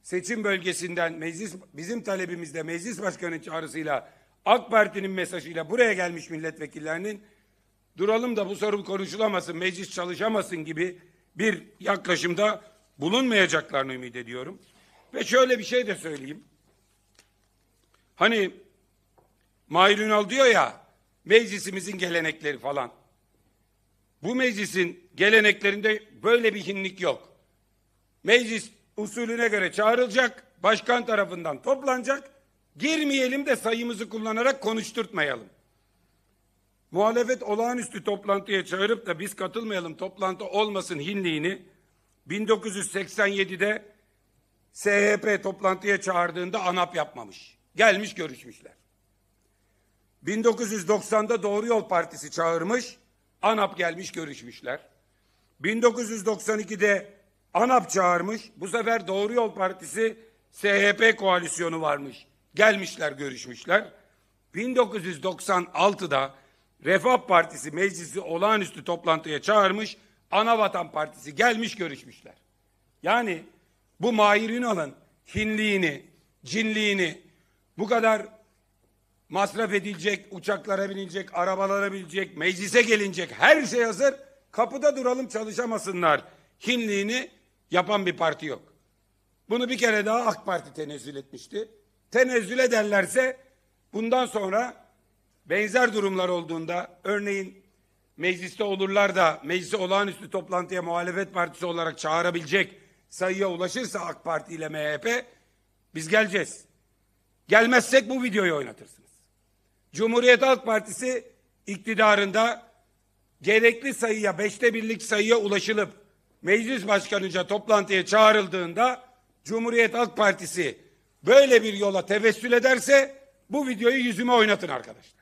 seçim bölgesinden meclis bizim talebimizde meclis başkanı çağrısıyla AK Parti'nin mesajıyla buraya gelmiş milletvekillerinin duralım da bu sorun konuşulamasın, meclis çalışamasın gibi bir yaklaşımda bulunmayacaklarını ümit ediyorum. Ve şöyle bir şey de söyleyeyim. Hani Mahir Ünal diyor ya meclisimizin gelenekleri falan. Bu meclisin geleneklerinde böyle bir hinlik yok. Meclis usulüne göre çağrılacak, başkan tarafından toplanacak. Girmeyelim de sayımızı kullanarak konuşturtmayalım muhalefet olağanüstü toplantıya çağırıp da biz katılmayalım toplantı olmasın hinliğini 1987'de SHP toplantıya çağırdığında ANAP yapmamış. Gelmiş görüşmüşler. 1990'da Doğru Yol Partisi çağırmış, ANAP gelmiş görüşmüşler. 1992'de ANAP çağırmış, bu sefer Doğru Yol Partisi SHP koalisyonu varmış. Gelmişler görüşmüşler. 1996'da Refah Partisi meclisi olağanüstü toplantıya çağırmış. Anavatan Partisi gelmiş görüşmüşler. Yani bu Mahir Ünal'ın hinliğini, cinliğini, bu kadar masraf edilecek, uçaklara binilecek, arabalara binecek, meclise gelinecek her şey hazır. Kapıda duralım çalışamasınlar. Hinliğini yapan bir parti yok. Bunu bir kere daha AK Parti tenezzül etmişti. Tenezzül ederlerse bundan sonra benzer durumlar olduğunda örneğin mecliste olurlar da meclisi olağanüstü toplantıya muhalefet partisi olarak çağırabilecek sayıya ulaşırsa AK Parti ile MHP biz geleceğiz. Gelmezsek bu videoyu oynatırsınız. Cumhuriyet Halk Partisi iktidarında gerekli sayıya, beşte birlik sayıya ulaşılıp meclis başkanınca toplantıya çağrıldığında Cumhuriyet Halk Partisi böyle bir yola tevessül ederse bu videoyu yüzüme oynatın arkadaşlar.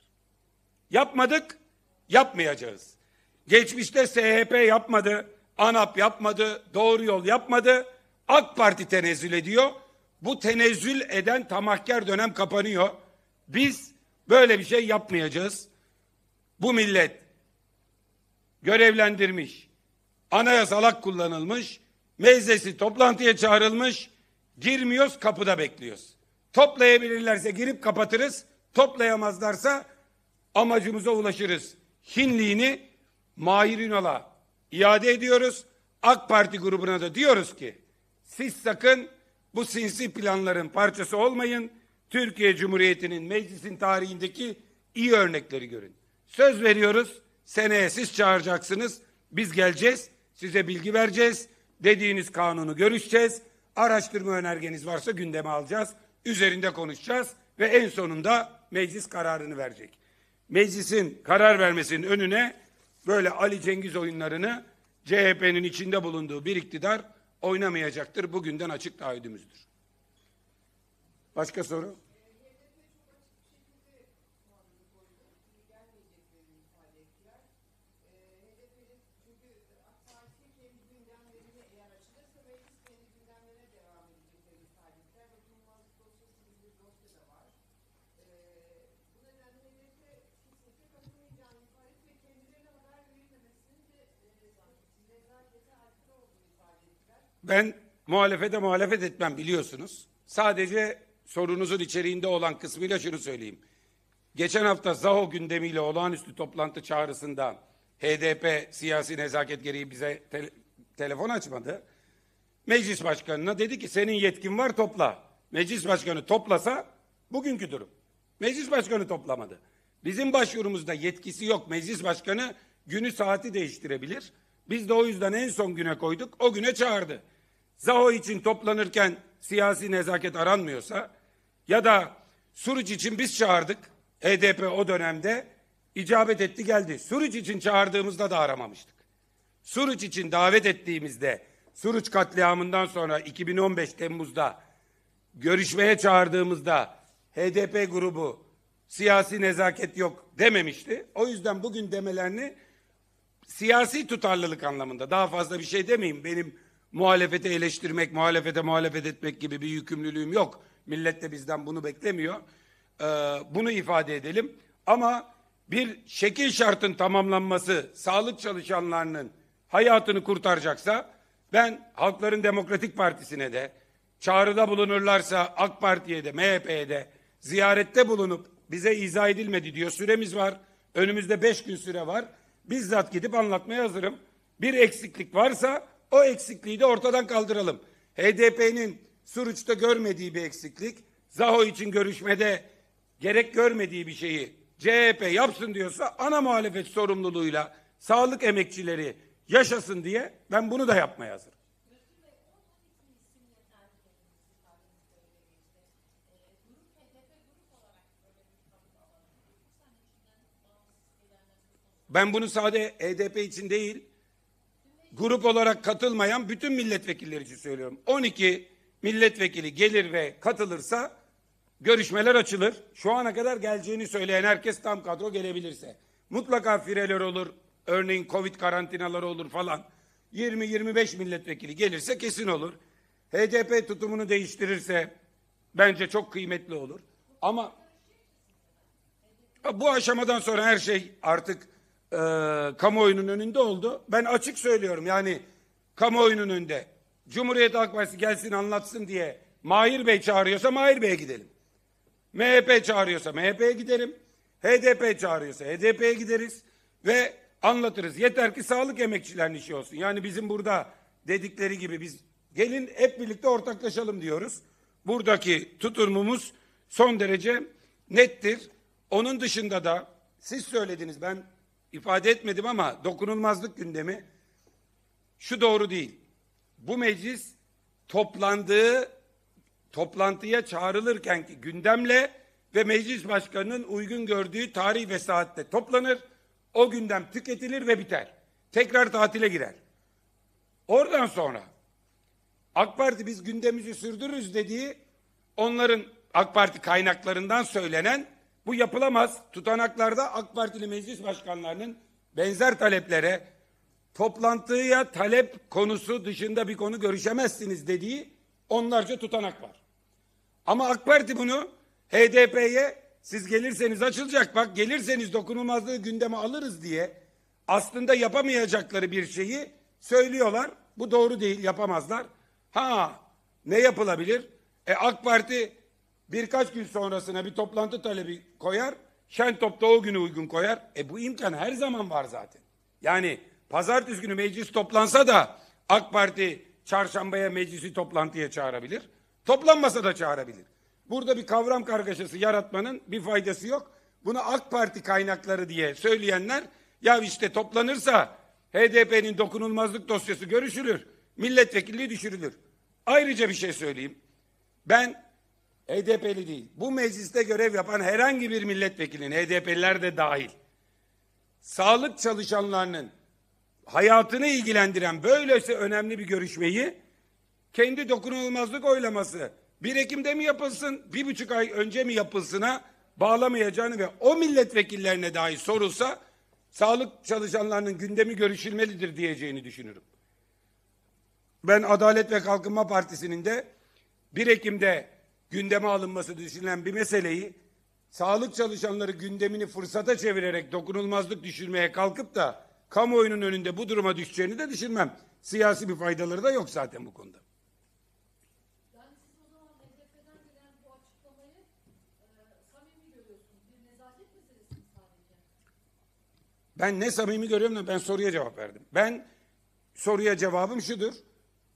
Yapmadık, yapmayacağız. Geçmişte SHP yapmadı, ANAP yapmadı, Doğru Yol yapmadı. AK Parti tenezzül ediyor. Bu tenezzül eden tamahkar dönem kapanıyor. Biz böyle bir şey yapmayacağız. Bu millet görevlendirmiş, anayasal hak kullanılmış, meclisi toplantıya çağrılmış, girmiyoruz kapıda bekliyoruz. Toplayabilirlerse girip kapatırız, toplayamazlarsa amacımıza ulaşırız. Hinliğini Mahir Ünal'a iade ediyoruz. AK Parti grubuna da diyoruz ki siz sakın bu sinsi planların parçası olmayın. Türkiye Cumhuriyeti'nin meclisin tarihindeki iyi örnekleri görün. Söz veriyoruz. Seneye siz çağıracaksınız. Biz geleceğiz. Size bilgi vereceğiz. Dediğiniz kanunu görüşeceğiz. Araştırma önergeniz varsa gündeme alacağız. Üzerinde konuşacağız ve en sonunda meclis kararını verecek meclisin karar vermesinin önüne böyle Ali Cengiz oyunlarını CHP'nin içinde bulunduğu bir iktidar oynamayacaktır. Bugünden açık taahhüdümüzdür. Başka soru? Ben muhalefete muhalefet etmem biliyorsunuz. Sadece sorunuzun içeriğinde olan kısmıyla şunu söyleyeyim. Geçen hafta ZAHO gündemiyle olağanüstü toplantı çağrısında HDP siyasi nezaket gereği bize te telefon açmadı. Meclis başkanına dedi ki senin yetkin var topla. Meclis başkanı toplasa bugünkü durum. Meclis başkanı toplamadı. Bizim başvurumuzda yetkisi yok. Meclis başkanı günü saati değiştirebilir. Biz de o yüzden en son güne koyduk. O güne çağırdı. Zaho için toplanırken siyasi nezaket aranmıyorsa ya da Suruç için biz çağırdık. HDP e o dönemde icabet etti geldi. Suruç için çağırdığımızda da aramamıştık. Suruç için davet ettiğimizde Suruç katliamından sonra 2015 Temmuz'da görüşmeye çağırdığımızda HDP grubu siyasi nezaket yok dememişti. O yüzden bugün demelerini siyasi tutarlılık anlamında daha fazla bir şey demeyeyim. Benim muhalefeti eleştirmek, muhalefete muhalefet etmek gibi bir yükümlülüğüm yok. Millet de bizden bunu beklemiyor. Ee, bunu ifade edelim. Ama bir şekil şartın tamamlanması sağlık çalışanlarının hayatını kurtaracaksa ben Halkların Demokratik Partisi'ne de çağrıda bulunurlarsa AK Parti'ye de MHP'ye de ziyarette bulunup bize izah edilmedi diyor. Süremiz var. Önümüzde beş gün süre var. Bizzat gidip anlatmaya hazırım. Bir eksiklik varsa o eksikliği de ortadan kaldıralım. HDP'nin Suruç'ta görmediği bir eksiklik, Zaho için görüşmede gerek görmediği bir şeyi CHP yapsın diyorsa ana muhalefet sorumluluğuyla sağlık emekçileri yaşasın diye ben bunu da yapmaya hazırım. Ben bunu sade HDP için değil, grup olarak katılmayan bütün milletvekilleri için söylüyorum. 12 milletvekili gelir ve katılırsa görüşmeler açılır. Şu ana kadar geleceğini söyleyen herkes tam kadro gelebilirse. Mutlaka fireler olur. Örneğin Covid karantinaları olur falan. 20-25 milletvekili gelirse kesin olur. HDP tutumunu değiştirirse bence çok kıymetli olur. Ama bu aşamadan sonra her şey artık e, kamuoyunun önünde oldu. Ben açık söylüyorum yani kamuoyunun önünde. Cumhuriyet Halk Partisi gelsin anlatsın diye Mahir Bey çağırıyorsa Mahir Bey'e gidelim. MHP çağırıyorsa MHP'ye gidelim. HDP çağırıyorsa HDP'ye gideriz ve anlatırız. Yeter ki sağlık emekçilerinin işi olsun. Yani bizim burada dedikleri gibi biz gelin hep birlikte ortaklaşalım diyoruz. Buradaki tutumumuz son derece nettir. Onun dışında da siz söylediniz ben ifade etmedim ama dokunulmazlık gündemi şu doğru değil. Bu meclis toplandığı toplantıya çağrılırken ki gündemle ve meclis başkanının uygun gördüğü tarih ve saatte toplanır. O gündem tüketilir ve biter. Tekrar tatile girer. Oradan sonra AK Parti biz gündemimizi sürdürürüz dediği onların AK Parti kaynaklarından söylenen bu yapılamaz. Tutanaklarda AK Partili meclis başkanlarının benzer taleplere toplantıya talep konusu dışında bir konu görüşemezsiniz dediği onlarca tutanak var. Ama AK Parti bunu HDP'ye siz gelirseniz açılacak bak gelirseniz dokunulmazlığı gündeme alırız diye aslında yapamayacakları bir şeyi söylüyorlar. Bu doğru değil yapamazlar. Ha ne yapılabilir? E AK Parti birkaç gün sonrasına bir toplantı talebi koyar. Şentop'ta o günü uygun koyar. E bu imkan her zaman var zaten. Yani pazartesi günü meclis toplansa da AK Parti çarşambaya meclisi toplantıya çağırabilir. Toplanmasa da çağırabilir. Burada bir kavram kargaşası yaratmanın bir faydası yok. Bunu AK Parti kaynakları diye söyleyenler ya işte toplanırsa HDP'nin dokunulmazlık dosyası görüşülür. Milletvekilliği düşürülür. Ayrıca bir şey söyleyeyim. Ben HDP'li değil. Bu mecliste görev yapan herhangi bir milletvekilinin, HDP'liler de dahil, sağlık çalışanlarının hayatını ilgilendiren böylesi önemli bir görüşmeyi kendi dokunulmazlık oylaması 1 Ekim'de mi yapılsın, bir buçuk ay önce mi yapılsına bağlamayacağını ve o milletvekillerine dahi sorulsa sağlık çalışanlarının gündemi görüşülmelidir diyeceğini düşünürüm. Ben Adalet ve Kalkınma Partisi'nin de 1 Ekim'de gündeme alınması düşünülen bir meseleyi sağlık çalışanları gündemini fırsata çevirerek dokunulmazlık düşürmeye kalkıp da kamuoyunun önünde bu duruma düşeceğini de düşünmem. Siyasi bir faydaları da yok zaten bu konuda. E, ben ne samimi görüyorum da ben soruya cevap verdim. Ben soruya cevabım şudur.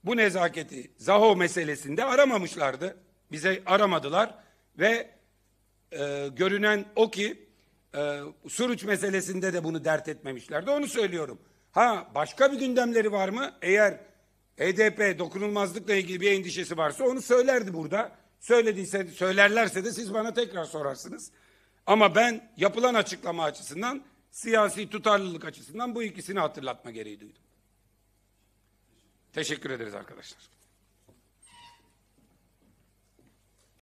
Bu nezaketi Zaho meselesinde aramamışlardı bize aramadılar ve e, görünen o ki e, Suruç meselesinde de bunu dert etmemişlerdi. Onu söylüyorum. Ha başka bir gündemleri var mı? Eğer HDP e dokunulmazlıkla ilgili bir endişesi varsa onu söylerdi burada. Söylediyse söylerlerse de siz bana tekrar sorarsınız. Ama ben yapılan açıklama açısından siyasi tutarlılık açısından bu ikisini hatırlatma gereği duydum. Teşekkür ederiz arkadaşlar.